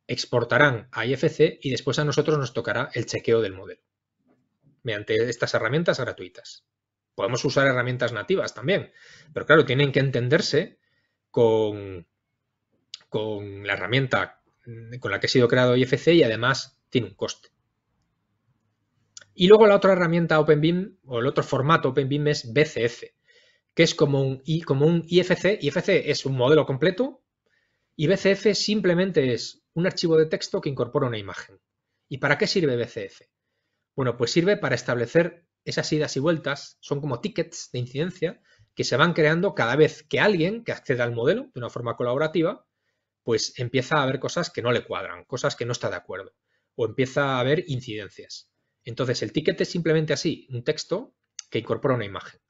exportarán a IFC y después a nosotros nos tocará el chequeo del modelo mediante estas herramientas gratuitas. Podemos usar herramientas nativas también, pero claro, tienen que entenderse con con la herramienta mm, con la que ha sido creado IFC y además tiene un coste. Y luego la otra herramienta OpenBIM o el otro formato OpenBIM es BCF, que es como un, como un IFC. IFC es un modelo completo y BCF simplemente es un archivo de texto que incorpora una imagen. ¿Y para qué sirve BCF? Bueno, pues sirve para establecer esas idas y vueltas, son como tickets de incidencia que se van creando cada vez que alguien que acceda al modelo de una forma colaborativa pues empieza a haber cosas que no le cuadran, cosas que no está de acuerdo, o empieza a haber incidencias. Entonces, el ticket es simplemente así, un texto que incorpora una imagen.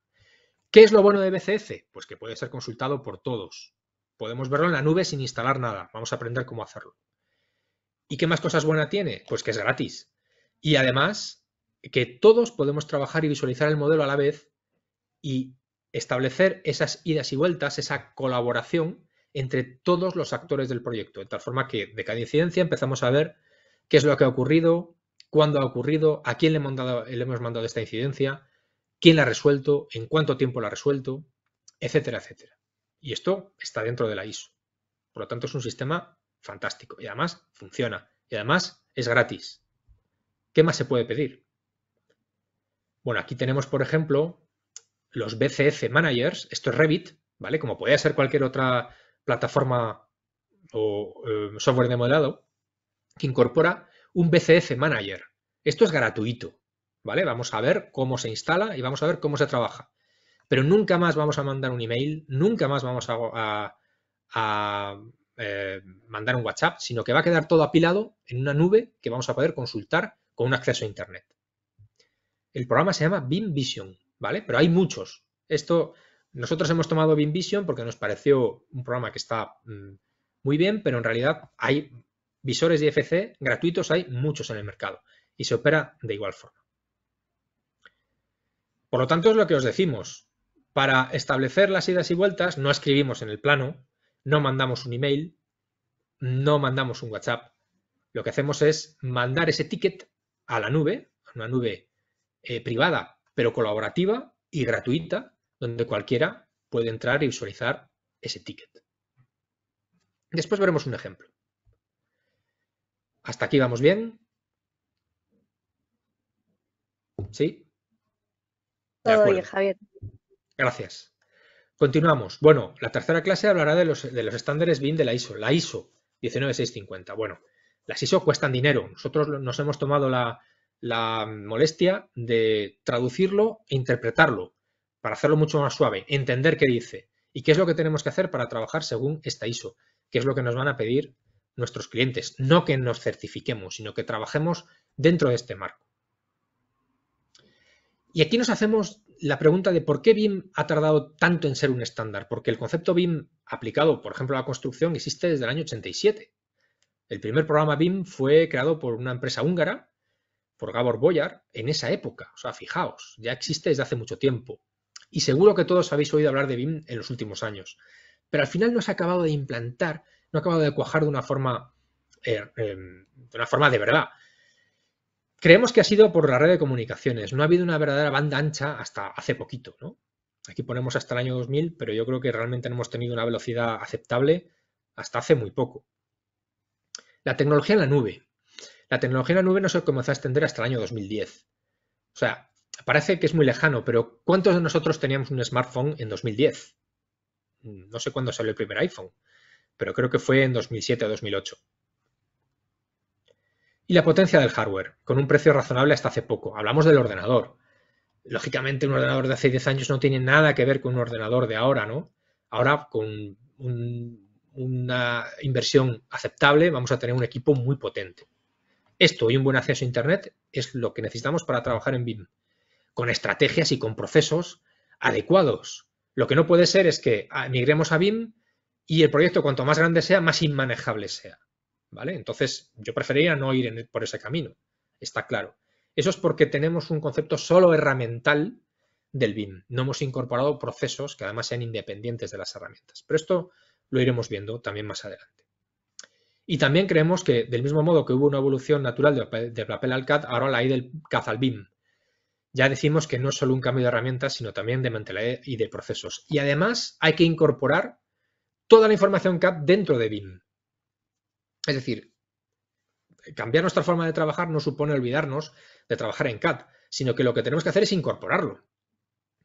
¿Qué es lo bueno de BCF? Pues que puede ser consultado por todos. Podemos verlo en la nube sin instalar nada. Vamos a aprender cómo hacerlo. ¿Y qué más cosas buenas tiene? Pues que es gratis. Y además, que todos podemos trabajar y visualizar el modelo a la vez y establecer esas idas y vueltas, esa colaboración entre todos los actores del proyecto, de tal forma que de cada incidencia empezamos a ver qué es lo que ha ocurrido, cuándo ha ocurrido, a quién le, hemos mandado esta incidencia, quién la ha resuelto, en cuánto tiempo la ha resuelto, etcétera, etcétera. Y esto está dentro de la ISO. Por lo tanto, es un sistema fantástico y además funciona y además es gratis. ¿Qué más se puede pedir? Bueno, aquí tenemos, por ejemplo, los BCF Managers, esto es Revit, ¿vale? Como puede ser cualquier otra plataforma o eh, software de modelado que incorpora un BCF Manager. Esto es gratuito, ¿vale? Vamos a ver cómo se instala y vamos a ver cómo se trabaja. Pero nunca más vamos a mandar un email, nunca más vamos a, eh, mandar un WhatsApp, sino que va a quedar todo apilado en una nube que vamos a poder consultar con un acceso a Internet. El programa se llama BIM Vision, ¿vale? Pero hay muchos. Esto nosotros hemos tomado Bim Vision porque nos pareció un programa que está mm, muy bien, pero en realidad hay visores de IFC gratuitos, hay muchos en el mercado y se opera de igual forma. Por lo tanto, es lo que os decimos. Para establecer las idas y vueltas, no escribimos en el plano, no mandamos un email, no mandamos un WhatsApp. Lo que hacemos es mandar ese ticket a la nube, a una nube eh, privada, pero colaborativa y gratuita, donde cualquiera puede entrar y visualizar ese ticket. Después veremos un ejemplo. ¿Hasta aquí vamos bien? ¿Sí? Todo bien, Javier. Gracias. Continuamos. Bueno, la tercera clase hablará de los, estándares bin de la ISO, la ISO 19650. Bueno, las ISO cuestan dinero. Nosotros nos hemos tomado la molestia de traducirlo e interpretarlo para hacerlo mucho más suave, entender qué dice y qué es lo que tenemos que hacer para trabajar según esta ISO, qué es lo que nos van a pedir nuestros clientes, no que nos certifiquemos, sino que trabajemos dentro de este marco. Y aquí nos hacemos la pregunta de por qué BIM ha tardado tanto en ser un estándar, porque el concepto BIM aplicado, por ejemplo, a la construcción existe desde el año 87. El primer programa BIM fue creado por una empresa húngara, por Gabor Boyar, en esa época. O sea, fijaos, ya existe desde hace mucho tiempo. Y seguro que todos habéis oído hablar de BIM en los últimos años. Pero al final no se ha acabado de implantar, no ha acabado de cuajar de una forma, eh, em, de, una forma de verdad. Creemos que ha sido por la red de comunicaciones. No ha habido una verdadera banda ancha hasta hace poquito. Aquí ponemos hasta el año 2000, pero yo creo que realmente no hemos tenido una velocidad aceptable hasta hace muy poco. La tecnología en la nube. La tecnología en la nube no se comenzó a extender hasta el año 2010. O sea, parece que es muy lejano, pero ¿cuántos de nosotros teníamos un smartphone en 2010? No sé cuándo salió el primer iPhone, pero creo que fue en 2007 o 2008. Y la potencia del hardware, con un precio razonable hasta hace poco. Hablamos del ordenador. Lógicamente un ordenador de hace 10 años no tiene nada que ver con un ordenador de ahora, ¿no? Ahora con una inversión aceptable vamos a tener un equipo muy potente. Esto y un buen acceso a Internet es lo que necesitamos para trabajar en BIM con estrategias y con procesos adecuados. Lo que no puede ser es que ah, migremos a BIM y el proyecto cuanto más grande sea, más inmanejable sea. ¿Vale? Entonces, yo preferiría no ir por ese camino, está claro. Eso es porque tenemos un concepto solo herramental del BIM. No hemos incorporado procesos que además sean independientes de las herramientas. Pero esto lo iremos viendo también más adelante. Y también creemos que, del mismo modo que hubo una evolución natural del papel al CAD, ahora la hay del CAD al BIM ya decimos que no es solo un cambio de herramientas, sino también de mentalidad y de procesos. Y además hay que incorporar toda la información CAD dentro de BIM. Es decir, cambiar nuestra forma de trabajar no supone olvidarnos de trabajar en CAD, sino que lo que tenemos que hacer es incorporarlo.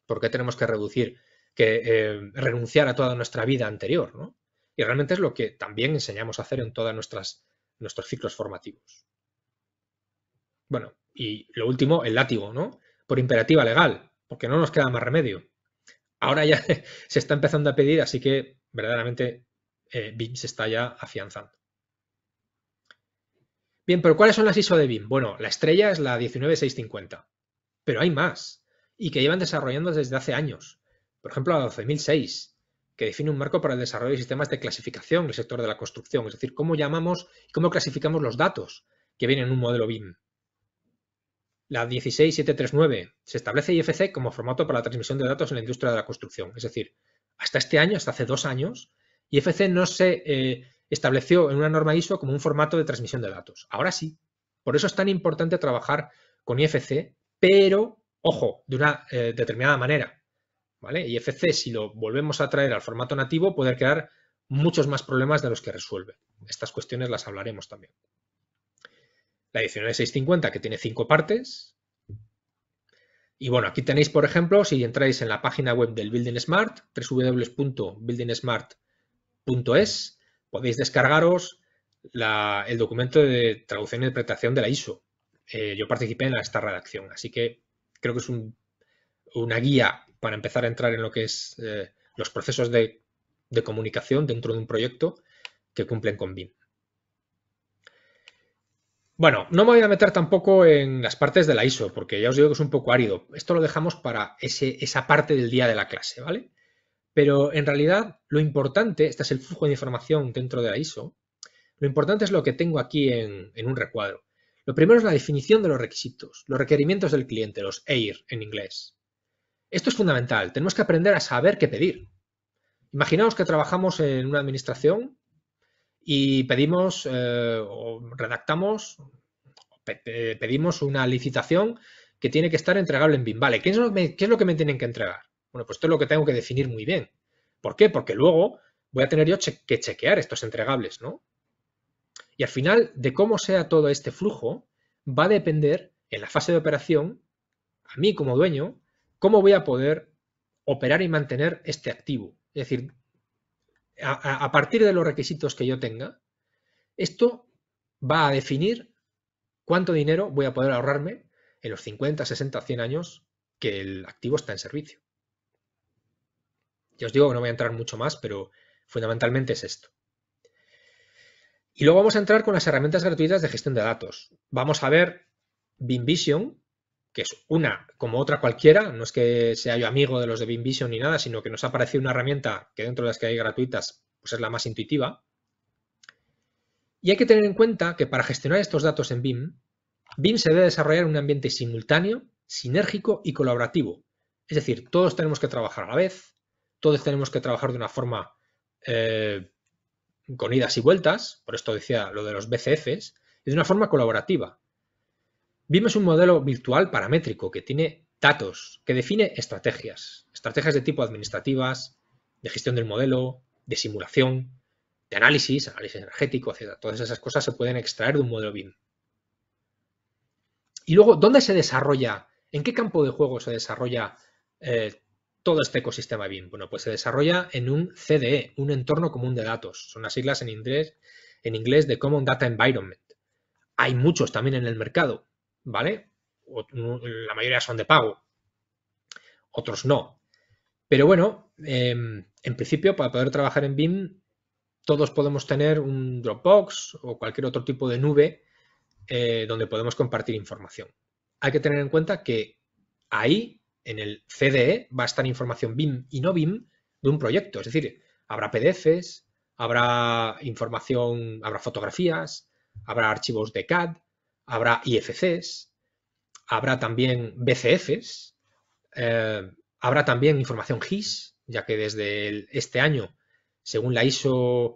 Porque tenemos que reducir, que eh, renunciar a toda nuestra vida anterior, ¿no? Y realmente es lo que también enseñamos a hacer en todos nuestros ciclos formativos. Bueno, y lo último, el látigo, ¿no? por imperativa legal, porque no nos queda más remedio. Ahora ya se está empezando a pedir, así que verdaderamente eh, BIM se está ya afianzando. Bien, pero ¿cuáles son las ISO de BIM? Bueno, la estrella es la 19650, pero hay más y que llevan desarrollando desde hace años. Por ejemplo, la 12006, que define un marco para el desarrollo de sistemas de clasificación en el sector de la construcción, es decir, cómo llamamos y cómo clasificamos los datos que vienen en un modelo BIM. La 16739 se establece IFC como formato para la transmisión de datos en la industria de la construcción. Es decir, hasta este año, hasta hace dos años, IFC no se eh, estableció en una norma ISO como un formato de transmisión de datos. Ahora sí. Por eso es tan importante trabajar con IFC, pero, ojo, de una eh, determinada manera. ¿vale? IFC, si lo volvemos a traer al formato nativo, puede crear muchos más problemas de los que resuelve. Estas cuestiones las hablaremos también. La edición de 650 que tiene cinco partes. Y bueno, aquí tenéis, por ejemplo, si entráis en la página web del Building Smart, www.buildingsmart.es, podéis descargaros el documento de traducción e interpretación de la ISO. Eh, yo participé en esta redacción, así que creo que es una guía para empezar a entrar en lo que es eh, los procesos de, de comunicación dentro de un proyecto que cumplen con BIM. Bueno, no me voy a meter tampoco en las partes de la ISO, porque ya os digo que es un poco árido. Esto lo dejamos para esa parte del día de la clase, ¿vale? Pero en realidad lo importante, este es el flujo de información dentro de la ISO, lo importante es lo que tengo aquí en, en un recuadro. Lo primero es la definición de los requisitos, los requerimientos del cliente, los EIR en inglés. Esto es fundamental, tenemos que aprender a saber qué pedir. Imaginaos que trabajamos en una administración y pedimos eh, o redactamos, pedimos una licitación que tiene que estar entregable en BIM. Vale, ¿qué es, lo que me, es lo que me tienen que entregar? Bueno, pues esto es lo que tengo que definir muy bien. ¿Por qué? Porque luego voy a tener yo que chequear estos entregables, ¿no? Y al final, de cómo sea todo este flujo, va a depender en la fase de operación, a mí como dueño, cómo voy a poder operar y mantener este activo. Es decir, a, partir de los requisitos que yo tenga, esto va a definir cuánto dinero voy a poder ahorrarme en los 50, 60, 100 años que el activo está en servicio. Ya os digo que no voy a entrar mucho más, pero fundamentalmente es esto. Y luego vamos a entrar con las herramientas gratuitas de gestión de datos. Vamos a ver BIM Vision, que es una como otra cualquiera, no es que sea yo amigo de los de BIM Vision ni nada, sino que nos ha parecido una herramienta que dentro de las que hay gratuitas pues es la más intuitiva. Y hay que tener en cuenta que para gestionar estos datos en BIM, BIM se debe desarrollar en un ambiente simultáneo, sinérgico y colaborativo. Es decir, todos tenemos que trabajar a la vez, todos tenemos que trabajar de una forma eh, con idas y vueltas, por esto decía lo de los BCFs, y de una forma colaborativa. BIM es un modelo virtual paramétrico que tiene datos, que define estrategias, estrategias de tipo administrativas, de gestión del modelo, de simulación, de análisis, análisis energético, etc. Todas esas cosas se pueden extraer de un modelo BIM. Y luego, ¿dónde se desarrolla? ¿En qué campo de juego se desarrolla eh, todo este ecosistema BIM? Bueno, pues se desarrolla en un CDE, un entorno común de datos. Son las siglas en inglés, en inglés de Common Data Environment. Hay muchos también en el mercado. ¿vale? Mm, la mayoría son de pago, otros no. Pero bueno, em, en principio, para poder trabajar en BIM, todos podemos tener un Dropbox o cualquier otro tipo de nube eh, donde podemos compartir información. Hay que tener en cuenta que ahí, en el CDE, va a estar información BIM y no BIM de un proyecto. Es decir, habrá PDFs, habrá información, habrá fotografías, habrá archivos de CAD, habrá IFCs, habrá también BCFs, eh, habrá también información GIS, ya que desde este año, según la ISO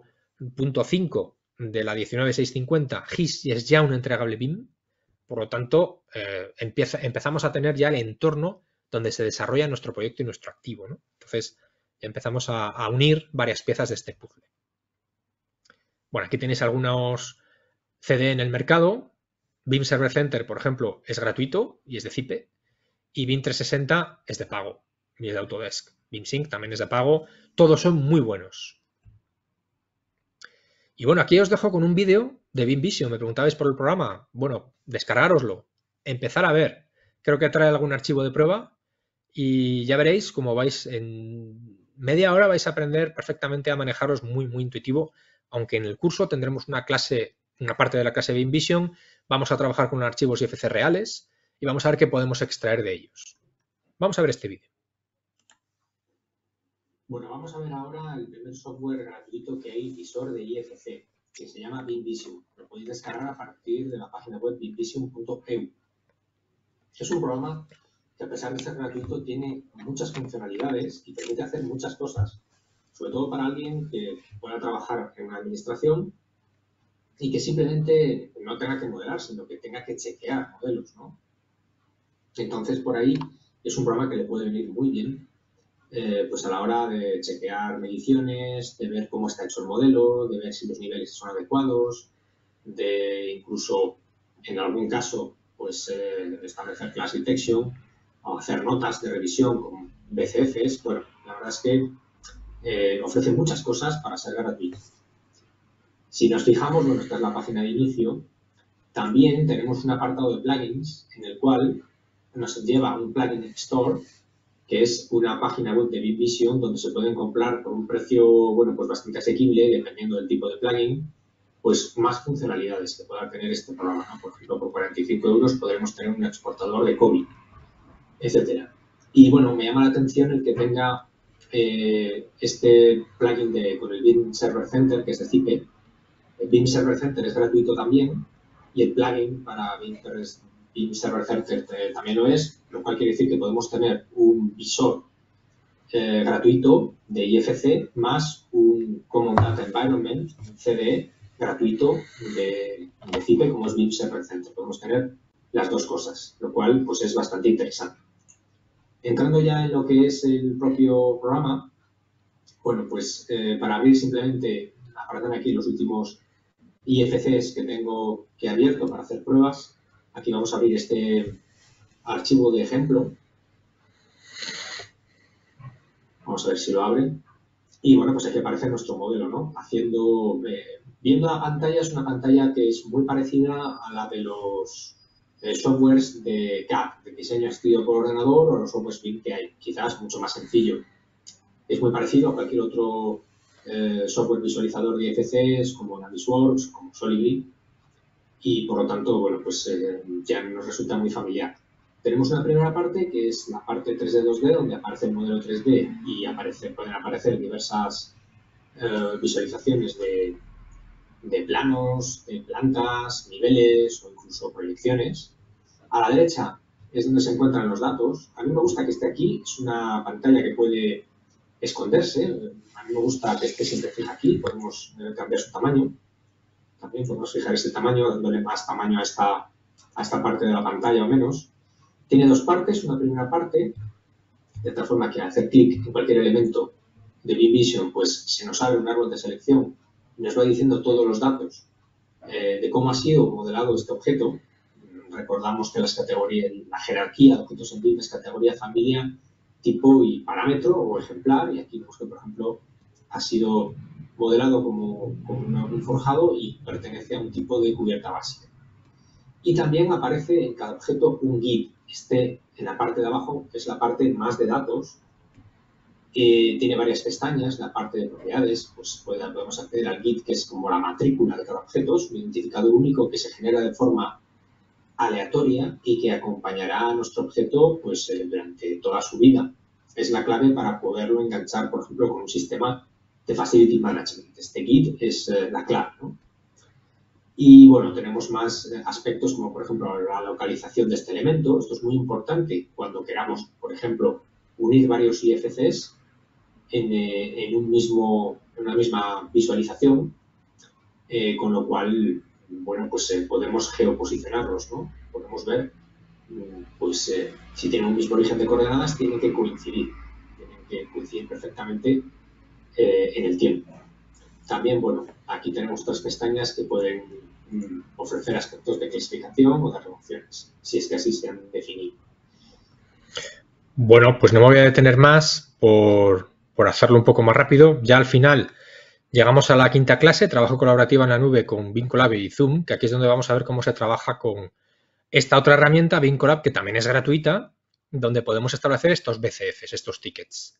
punto .5 de la 19650, GIS es ya un entregable BIM, por lo tanto, eh, empezamos a tener ya el entorno donde se desarrolla nuestro proyecto y nuestro activo. Entonces, empezamos a, a, unir varias piezas de este puzzle. Bueno, aquí tenéis algunos CD en el mercado. BIM Server Center, por ejemplo, es gratuito y es de CIPE. Y BIM 360 es de pago y es de Autodesk. BIM Sync también es de pago. Todos son muy buenos. Y bueno, aquí os dejo con un vídeo de BIM Vision. Me preguntabais por el programa. Bueno, descargaroslo, empezar a ver. Creo que trae algún archivo de prueba y ya veréis cómo vais en media hora vais a aprender perfectamente a manejaros muy, muy intuitivo, aunque en el curso tendremos una clase, una parte de la clase de BIM Vision Vamos a trabajar con archivos IFC reales y vamos a ver qué podemos extraer de ellos. Vamos a ver este vídeo. Bueno, vamos a ver ahora el primer software gratuito que hay visor de IFC, que se llama Bimvision. Lo podéis descargar a partir de la página web bimvision.eu. Es un programa que a pesar de ser gratuito tiene muchas funcionalidades y permite hacer muchas cosas, sobre todo para alguien que pueda trabajar en una administración y que simplemente no tenga que modelar, sino que tenga que chequear modelos, ¿no? Entonces, por ahí es un programa que le puede venir muy bien eh, pues a la hora de chequear mediciones, de ver cómo está hecho el modelo, de ver si los niveles son adecuados, de incluso, en algún caso, pues eh, establecer class detection o hacer notas de revisión con BCFs. Bueno, la verdad es que eh, ofrece muchas cosas para ser gratuito. Si nos fijamos, bueno, esta es la página de inicio, también tenemos un apartado de plugins en el cual nos lleva a un plugin store, que es una página web de BitVision donde se pueden comprar por un precio, bueno, pues bastante asequible, dependiendo del tipo de plugin, pues más funcionalidades que pueda tener este programa. Por ejemplo, por 45 euros podremos tener un exportador de COVID, etcétera. Y bueno, me llama la atención el que tenga eh, este plugin de, con el Bit Server Center, que es de Cipe, el BIM Server Center es gratuito también y el plugin para BIM, Server Center también lo es, lo cual quiere decir que podemos tener un visor eh, gratuito de IFC más un Common Data Environment, un CDE, gratuito de, CIPE como es BIM Server Center. Podemos tener las dos cosas, lo cual pues es bastante interesante. Entrando ya en lo que es el propio programa, bueno, pues eh, para abrir simplemente aparecen aquí los últimos IFCs que tengo que abierto para hacer pruebas. Aquí vamos a abrir este archivo de ejemplo. Vamos a ver si lo abren. Y bueno, pues aquí aparece nuestro modelo, ¿no? Haciendo, eh, viendo la pantalla, es una pantalla que es muy parecida a la de los eh, softwares de CAD, de diseño estudio por ordenador o los softwares BIM que hay, quizás mucho más sencillo. Es muy parecido a cualquier otro eh, software visualizador de IFCs como Navisworks, como SolidGrid, y por lo tanto, bueno, pues eh, ya nos resulta muy familiar. Tenemos una primera parte que es la parte 3D-2D, donde aparece el modelo 3D y pueden aparecer diversas eh, visualizaciones de, de planos, de plantas, niveles o incluso proyecciones. A la derecha es donde se encuentran los datos. A mí me gusta que esté aquí, es una pantalla que puede esconderse, me gusta que esté siempre fija aquí, podemos eh, cambiar su tamaño. También podemos fijar este tamaño, dándole más tamaño a esta, parte de la pantalla o menos. Tiene dos partes, una primera parte, de tal forma que al hacer clic en cualquier elemento de Vision pues se nos abre un árbol de selección y nos va diciendo todos los datos eh, de cómo ha sido modelado este objeto. Recordamos que las categorías, la jerarquía de objetos en BIM es categoría, familia, tipo y parámetro o ejemplar. Y aquí vemos pues, que, por ejemplo, ha sido modelado como, un forjado y pertenece a un tipo de cubierta básica. Y también aparece en cada objeto un git. Este, en la parte de abajo, es la parte más de datos, eh, tiene varias pestañas. La parte de propiedades, pues podemos acceder al git, que es como la matrícula de cada objeto, es un identificador único que se genera de forma aleatoria y que acompañará a nuestro objeto pues, eh, durante toda su vida. Es la clave para poderlo enganchar, por ejemplo, con un sistema de Facility Management. Este Git es eh, la clave. ¿no? Y bueno, tenemos más eh, aspectos como por ejemplo la localización de este elemento. Esto es muy importante cuando queramos, por ejemplo, unir varios IFCs en, eh, en un mismo, en una misma visualización, con lo cual, bueno, pues eh, podemos geoposicionarlos, ¿no? Podemos ver, mm, pues si tienen un mismo origen de coordenadas, tienen que coincidir, tienen que coincidir perfectamente eh, en el tiempo. También, bueno, aquí tenemos dos pestañas que pueden mm, ofrecer aspectos de clasificación o de reducciones, si es que así se han definido. Bueno, pues no me voy a detener más por, por hacerlo un poco más rápido. Ya al final llegamos a la quinta clase, trabajo colaborativo en la nube con Vincolab y Zoom, que aquí es donde vamos a ver cómo se trabaja con esta otra herramienta, Vincolab, que también es gratuita, donde podemos establecer estos BCFs, estos tickets.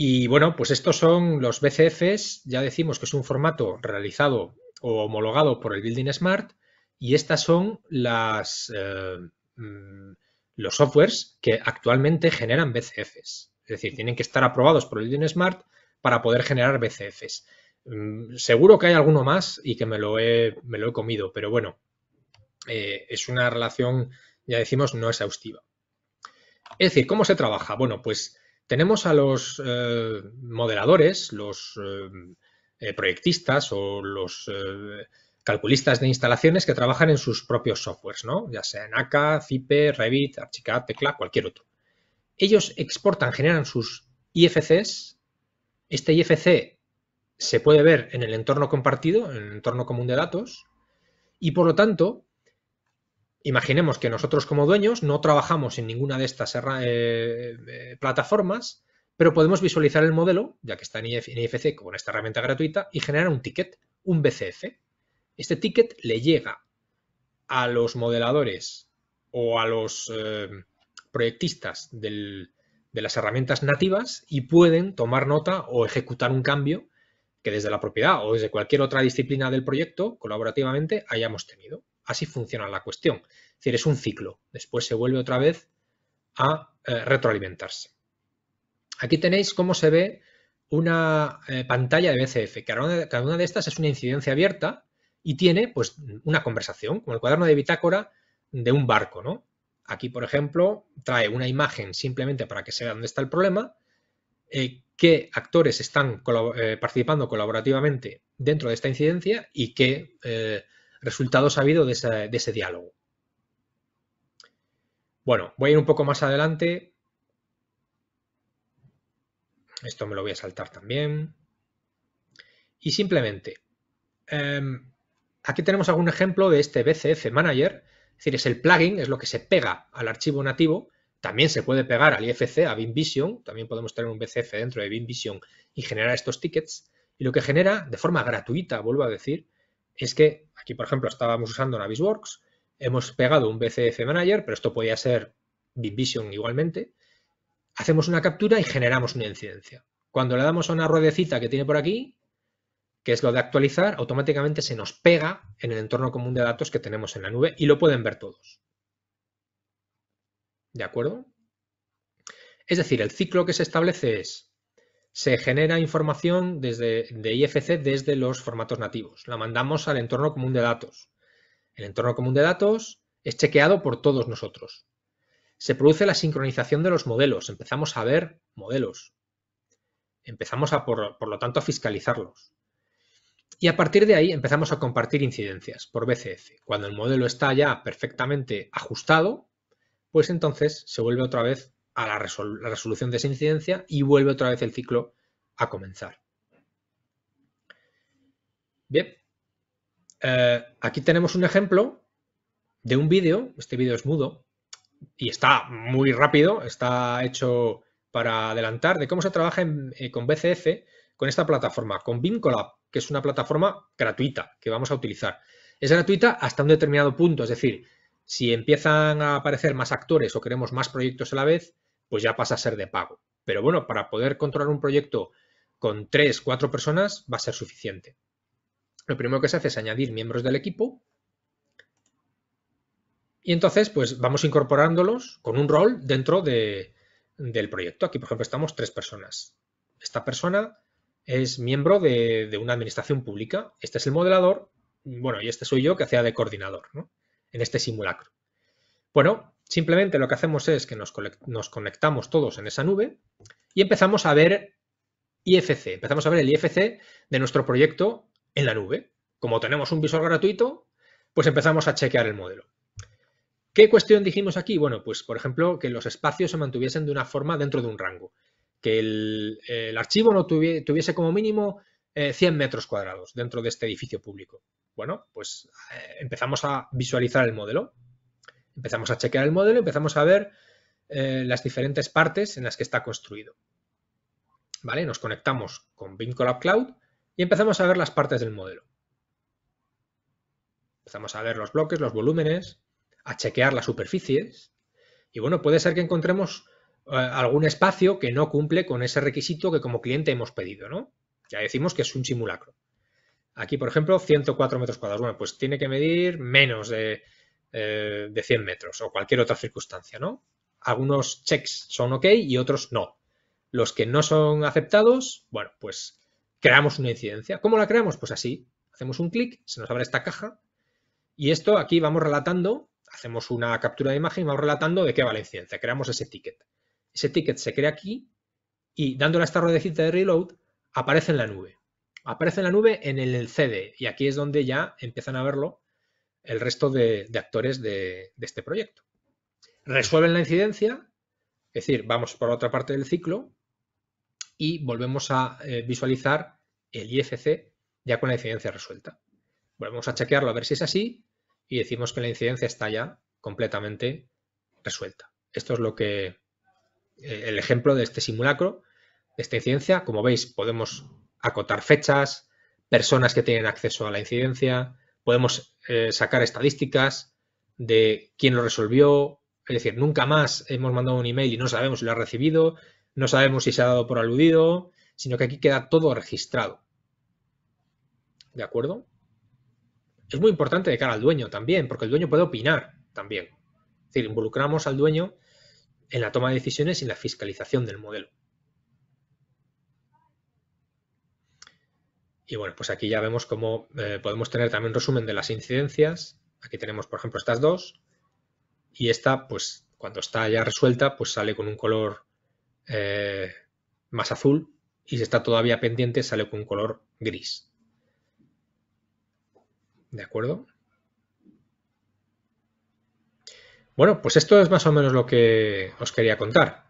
Y bueno, pues estos son los BCFs, ya decimos que es un formato realizado o homologado por el Building Smart y estas son las, eh, mm, los softwares que actualmente generan BCFs. Es decir, tienen que estar aprobados por el Building Smart para poder generar BCFs. Mm, seguro que hay alguno más y que me lo he, me lo he comido, pero bueno, eh, es una relación, ya decimos, no exhaustiva. Es decir, ¿cómo se trabaja? Bueno, pues tenemos a los eh, modeladores, los eh, eh, proyectistas o los calculistas de instalaciones que trabajan en sus propios softwares, ¿no? ya sea en ACA, Revit, Archicad, Tecla, cualquier otro. Ellos exportan, generan sus IFCs. Este IFC se puede ver en el entorno compartido, en el entorno común de datos, y por lo tanto imaginemos que nosotros como dueños no trabajamos en ninguna de estas eh, eh, plataformas, pero podemos visualizar el modelo, ya que está en IFC con esta herramienta gratuita, y generar un ticket, un BCF. Este ticket le llega a los modeladores o a los eh, proyectistas de las herramientas nativas y pueden tomar nota o ejecutar un cambio que desde la propiedad o desde cualquier otra disciplina del proyecto colaborativamente hayamos tenido. Así funciona la cuestión. Es decir, es un ciclo. Después se vuelve otra vez a eh, retroalimentarse. Aquí tenéis cómo se ve una eh, pantalla de BCF. Cada una de, estas es una incidencia abierta y tiene pues una conversación, como el cuaderno de bitácora de un barco, ¿no? Aquí, por ejemplo, trae una imagen simplemente para que se vea dónde está el problema, eh, qué actores están participando colaborativamente dentro de esta incidencia y qué resultado sabido de ese, de ese diálogo. Bueno, voy a ir un poco más adelante. Esto me lo voy a saltar también. Y simplemente, em, aquí tenemos algún ejemplo de este BCF Manager. Es decir, es el plugin, es lo que se pega al archivo nativo. También se puede pegar al IFC, a BIM También podemos tener un BCF dentro de BIM y generar estos tickets. Y lo que genera, de forma gratuita, vuelvo a decir, es que aquí, por ejemplo, estábamos usando Navisworks, hemos pegado un BCF Manager, pero esto podía ser BitVision igualmente, hacemos una captura y generamos una incidencia. Cuando le damos a una ruedecita que tiene por aquí, que es lo de actualizar, automáticamente se nos pega en el entorno común de datos que tenemos en la nube y lo pueden ver todos. ¿De acuerdo? Es decir, el ciclo que se establece es se genera información desde, de IFC desde los formatos nativos. La mandamos al entorno común de datos. El entorno común de datos es chequeado por todos nosotros. Se produce la sincronización de los modelos. Empezamos a ver modelos. Empezamos, a, por, por lo tanto, a fiscalizarlos. Y a partir de ahí empezamos a compartir incidencias por BCF. Cuando el modelo está ya perfectamente ajustado, pues entonces se vuelve otra vez a la, resolución de esa incidencia y vuelve otra vez el ciclo a comenzar. Bien, eh, aquí tenemos un ejemplo de un vídeo, este vídeo es mudo y está muy rápido, está hecho para adelantar de cómo se trabaja eh, con BCF, con esta plataforma, con Vincolab, que es una plataforma gratuita que vamos a utilizar. Es gratuita hasta un determinado punto, es decir, si empiezan a aparecer más actores o queremos más proyectos a la vez, pues ya pasa a ser de pago. Pero bueno, para poder controlar un proyecto con tres, cuatro personas va a ser suficiente. Lo primero que se hace es añadir miembros del equipo y entonces pues vamos incorporándolos con un rol dentro de, del proyecto. Aquí, por ejemplo, estamos tres personas. Esta persona es miembro de, una administración pública. Este es el modelador, bueno, y este soy yo que hacía de coordinador en este simulacro. Bueno, Simplemente lo que hacemos es que nos, conectamos todos en esa nube y empezamos a ver IFC, empezamos a ver el IFC de nuestro proyecto en la nube. Como tenemos un visor gratuito, pues empezamos a chequear el modelo. ¿Qué cuestión dijimos aquí? Bueno, pues por ejemplo, que los espacios se mantuviesen de una forma dentro de un rango, que el, archivo no tuviese, como mínimo 100 eh, metros cuadrados dentro de este edificio público. Bueno, pues eh, empezamos a visualizar el modelo. Empezamos a chequear el modelo, empezamos a ver eh, las diferentes partes en las que está construido. ¿Vale? Nos conectamos con Bing Cloud y empezamos a ver las partes del modelo. Empezamos a ver los bloques, los volúmenes, a chequear las superficies. Y bueno, puede ser que encontremos eh, algún espacio que no cumple con ese requisito que como cliente hemos pedido, ¿no? Ya decimos que es un simulacro. Aquí, por ejemplo, 104 metros cuadrados. Bueno, pues tiene que medir menos de eh, de 100 metros o cualquier otra circunstancia, ¿no? Algunos checks son ok y otros no. Los que no son aceptados, bueno, pues creamos una incidencia. ¿Cómo la creamos? Pues así. Hacemos un clic, se nos abre esta caja y esto aquí vamos relatando, hacemos una captura de imagen vamos relatando de qué va la incidencia. Creamos ese ticket. Ese ticket se crea aquí y dándole esta ruedecita de reload aparece en la nube. Aparece en la nube en el CD y aquí es donde ya empiezan a verlo el resto de, actores de, este proyecto. Resuelven la incidencia, es decir, vamos por otra parte del ciclo y volvemos a eh, visualizar el IFC ya con la incidencia resuelta. Volvemos a chequearlo a ver si es así y decimos que la incidencia está ya completamente resuelta. Esto es lo que eh, el ejemplo de este simulacro, de esta incidencia. Como veis, podemos acotar fechas, personas que tienen acceso a la incidencia, podemos eh, sacar estadísticas de quién lo resolvió, es decir, nunca más hemos mandado un email y no sabemos si lo ha recibido, no sabemos si se ha dado por aludido, sino que aquí queda todo registrado. ¿De acuerdo? Es muy importante de cara al dueño también, porque el dueño puede opinar también. Es decir, involucramos al dueño en la toma de decisiones y en la fiscalización del modelo. Y bueno, pues aquí ya vemos cómo eh, podemos tener también un resumen de las incidencias. Aquí tenemos, por ejemplo, estas dos. Y esta, pues cuando está ya resuelta, pues sale con un color eh, más azul. Y si está todavía pendiente, sale con un color gris. ¿De acuerdo? Bueno, pues esto es más o menos lo que os quería contar.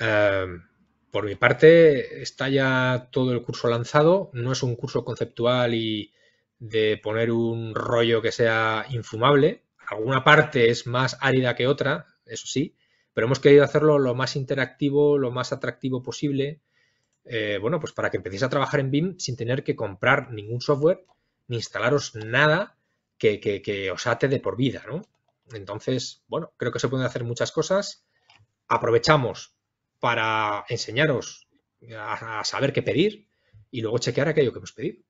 Eh, por mi parte, está ya todo el curso lanzado. No es un curso conceptual y de poner un rollo que sea infumable. Alguna parte es más árida que otra, eso sí, pero hemos querido hacerlo lo más interactivo, lo más atractivo posible. Eh, bueno, pues para que empecéis a trabajar en BIM sin tener que comprar ningún software ni instalaros nada que, que os ate de por vida, ¿no? Entonces, bueno, creo que se pueden hacer muchas cosas. Aprovechamos para enseñaros a, saber qué pedir y luego chequear aquello que hemos pedido.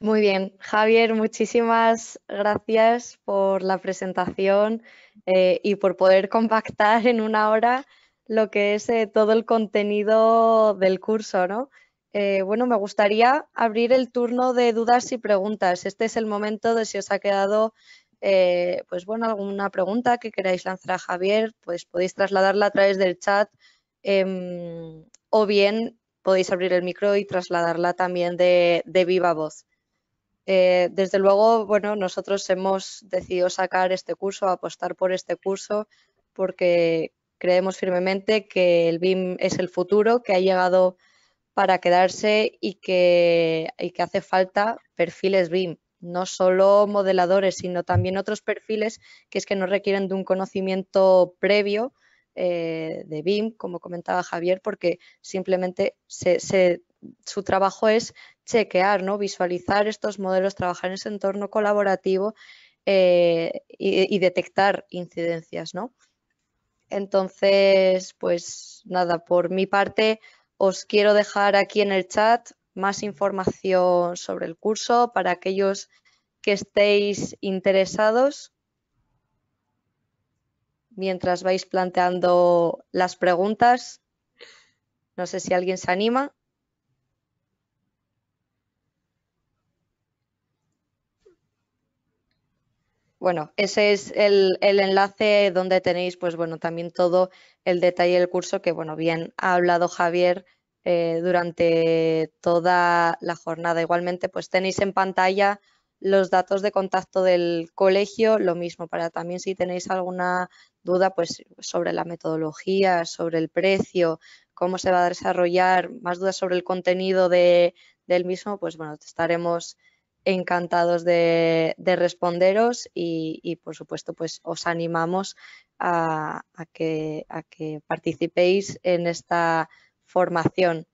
Muy bien, Javier, muchísimas gracias por la presentación eh, y por poder compactar en una hora lo que es eh, todo el contenido del curso. ¿no? Eh, bueno, me gustaría abrir el turno de dudas y preguntas. Este es el momento de si os ha quedado eh, pues bueno, alguna pregunta que queráis lanzar a Javier, pues podéis trasladarla a través del chat em, o bien podéis abrir el micro y trasladarla también de, viva voz. Eh, desde luego, bueno, nosotros hemos decidido sacar este curso, apostar por este curso, porque creemos firmemente que el BIM es el futuro, que ha llegado para quedarse y que hace falta perfiles BIM no solo modeladores, sino también otros perfiles que es que no requieren de un conocimiento previo eh, de BIM, como comentaba Javier, porque simplemente su trabajo es chequear, ¿no? visualizar estos modelos, trabajar en ese entorno colaborativo eh, y, y, detectar incidencias. ¿no? Entonces, pues nada, por mi parte, os quiero dejar aquí en el chat más información sobre el curso para aquellos que estéis interesados mientras vais planteando las preguntas. No sé si alguien se anima. Bueno, ese es el, enlace donde tenéis, pues bueno, también todo el detalle del curso que, bueno, bien ha hablado Javier eh, durante toda la jornada. Igualmente, pues tenéis en pantalla los datos de contacto del colegio, lo mismo, para también si tenéis alguna duda pues, sobre la metodología, sobre el precio, cómo se va a desarrollar, más dudas sobre el contenido de, del mismo, pues bueno, estaremos encantados de, responderos y, por supuesto pues os animamos a, a, que, a que participéis en esta formación.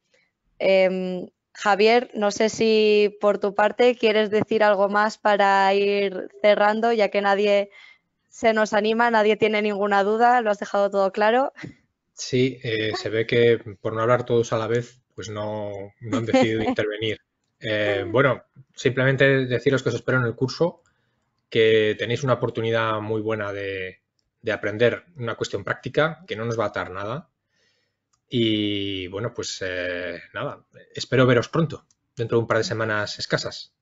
Em, Javier, no sé si por tu parte quieres decir algo más para ir cerrando, ya que nadie se nos anima, nadie tiene ninguna duda, lo has dejado todo claro. Sí, eh, se ve que por no hablar todos a la vez, pues no, han decidido intervenir. Eh, bueno, simplemente deciros que os espero en el curso, que tenéis una oportunidad muy buena de, de aprender una cuestión práctica que no nos va a atar nada, y bueno, pues eh, nada, espero veros pronto, dentro de un par de semanas escasas.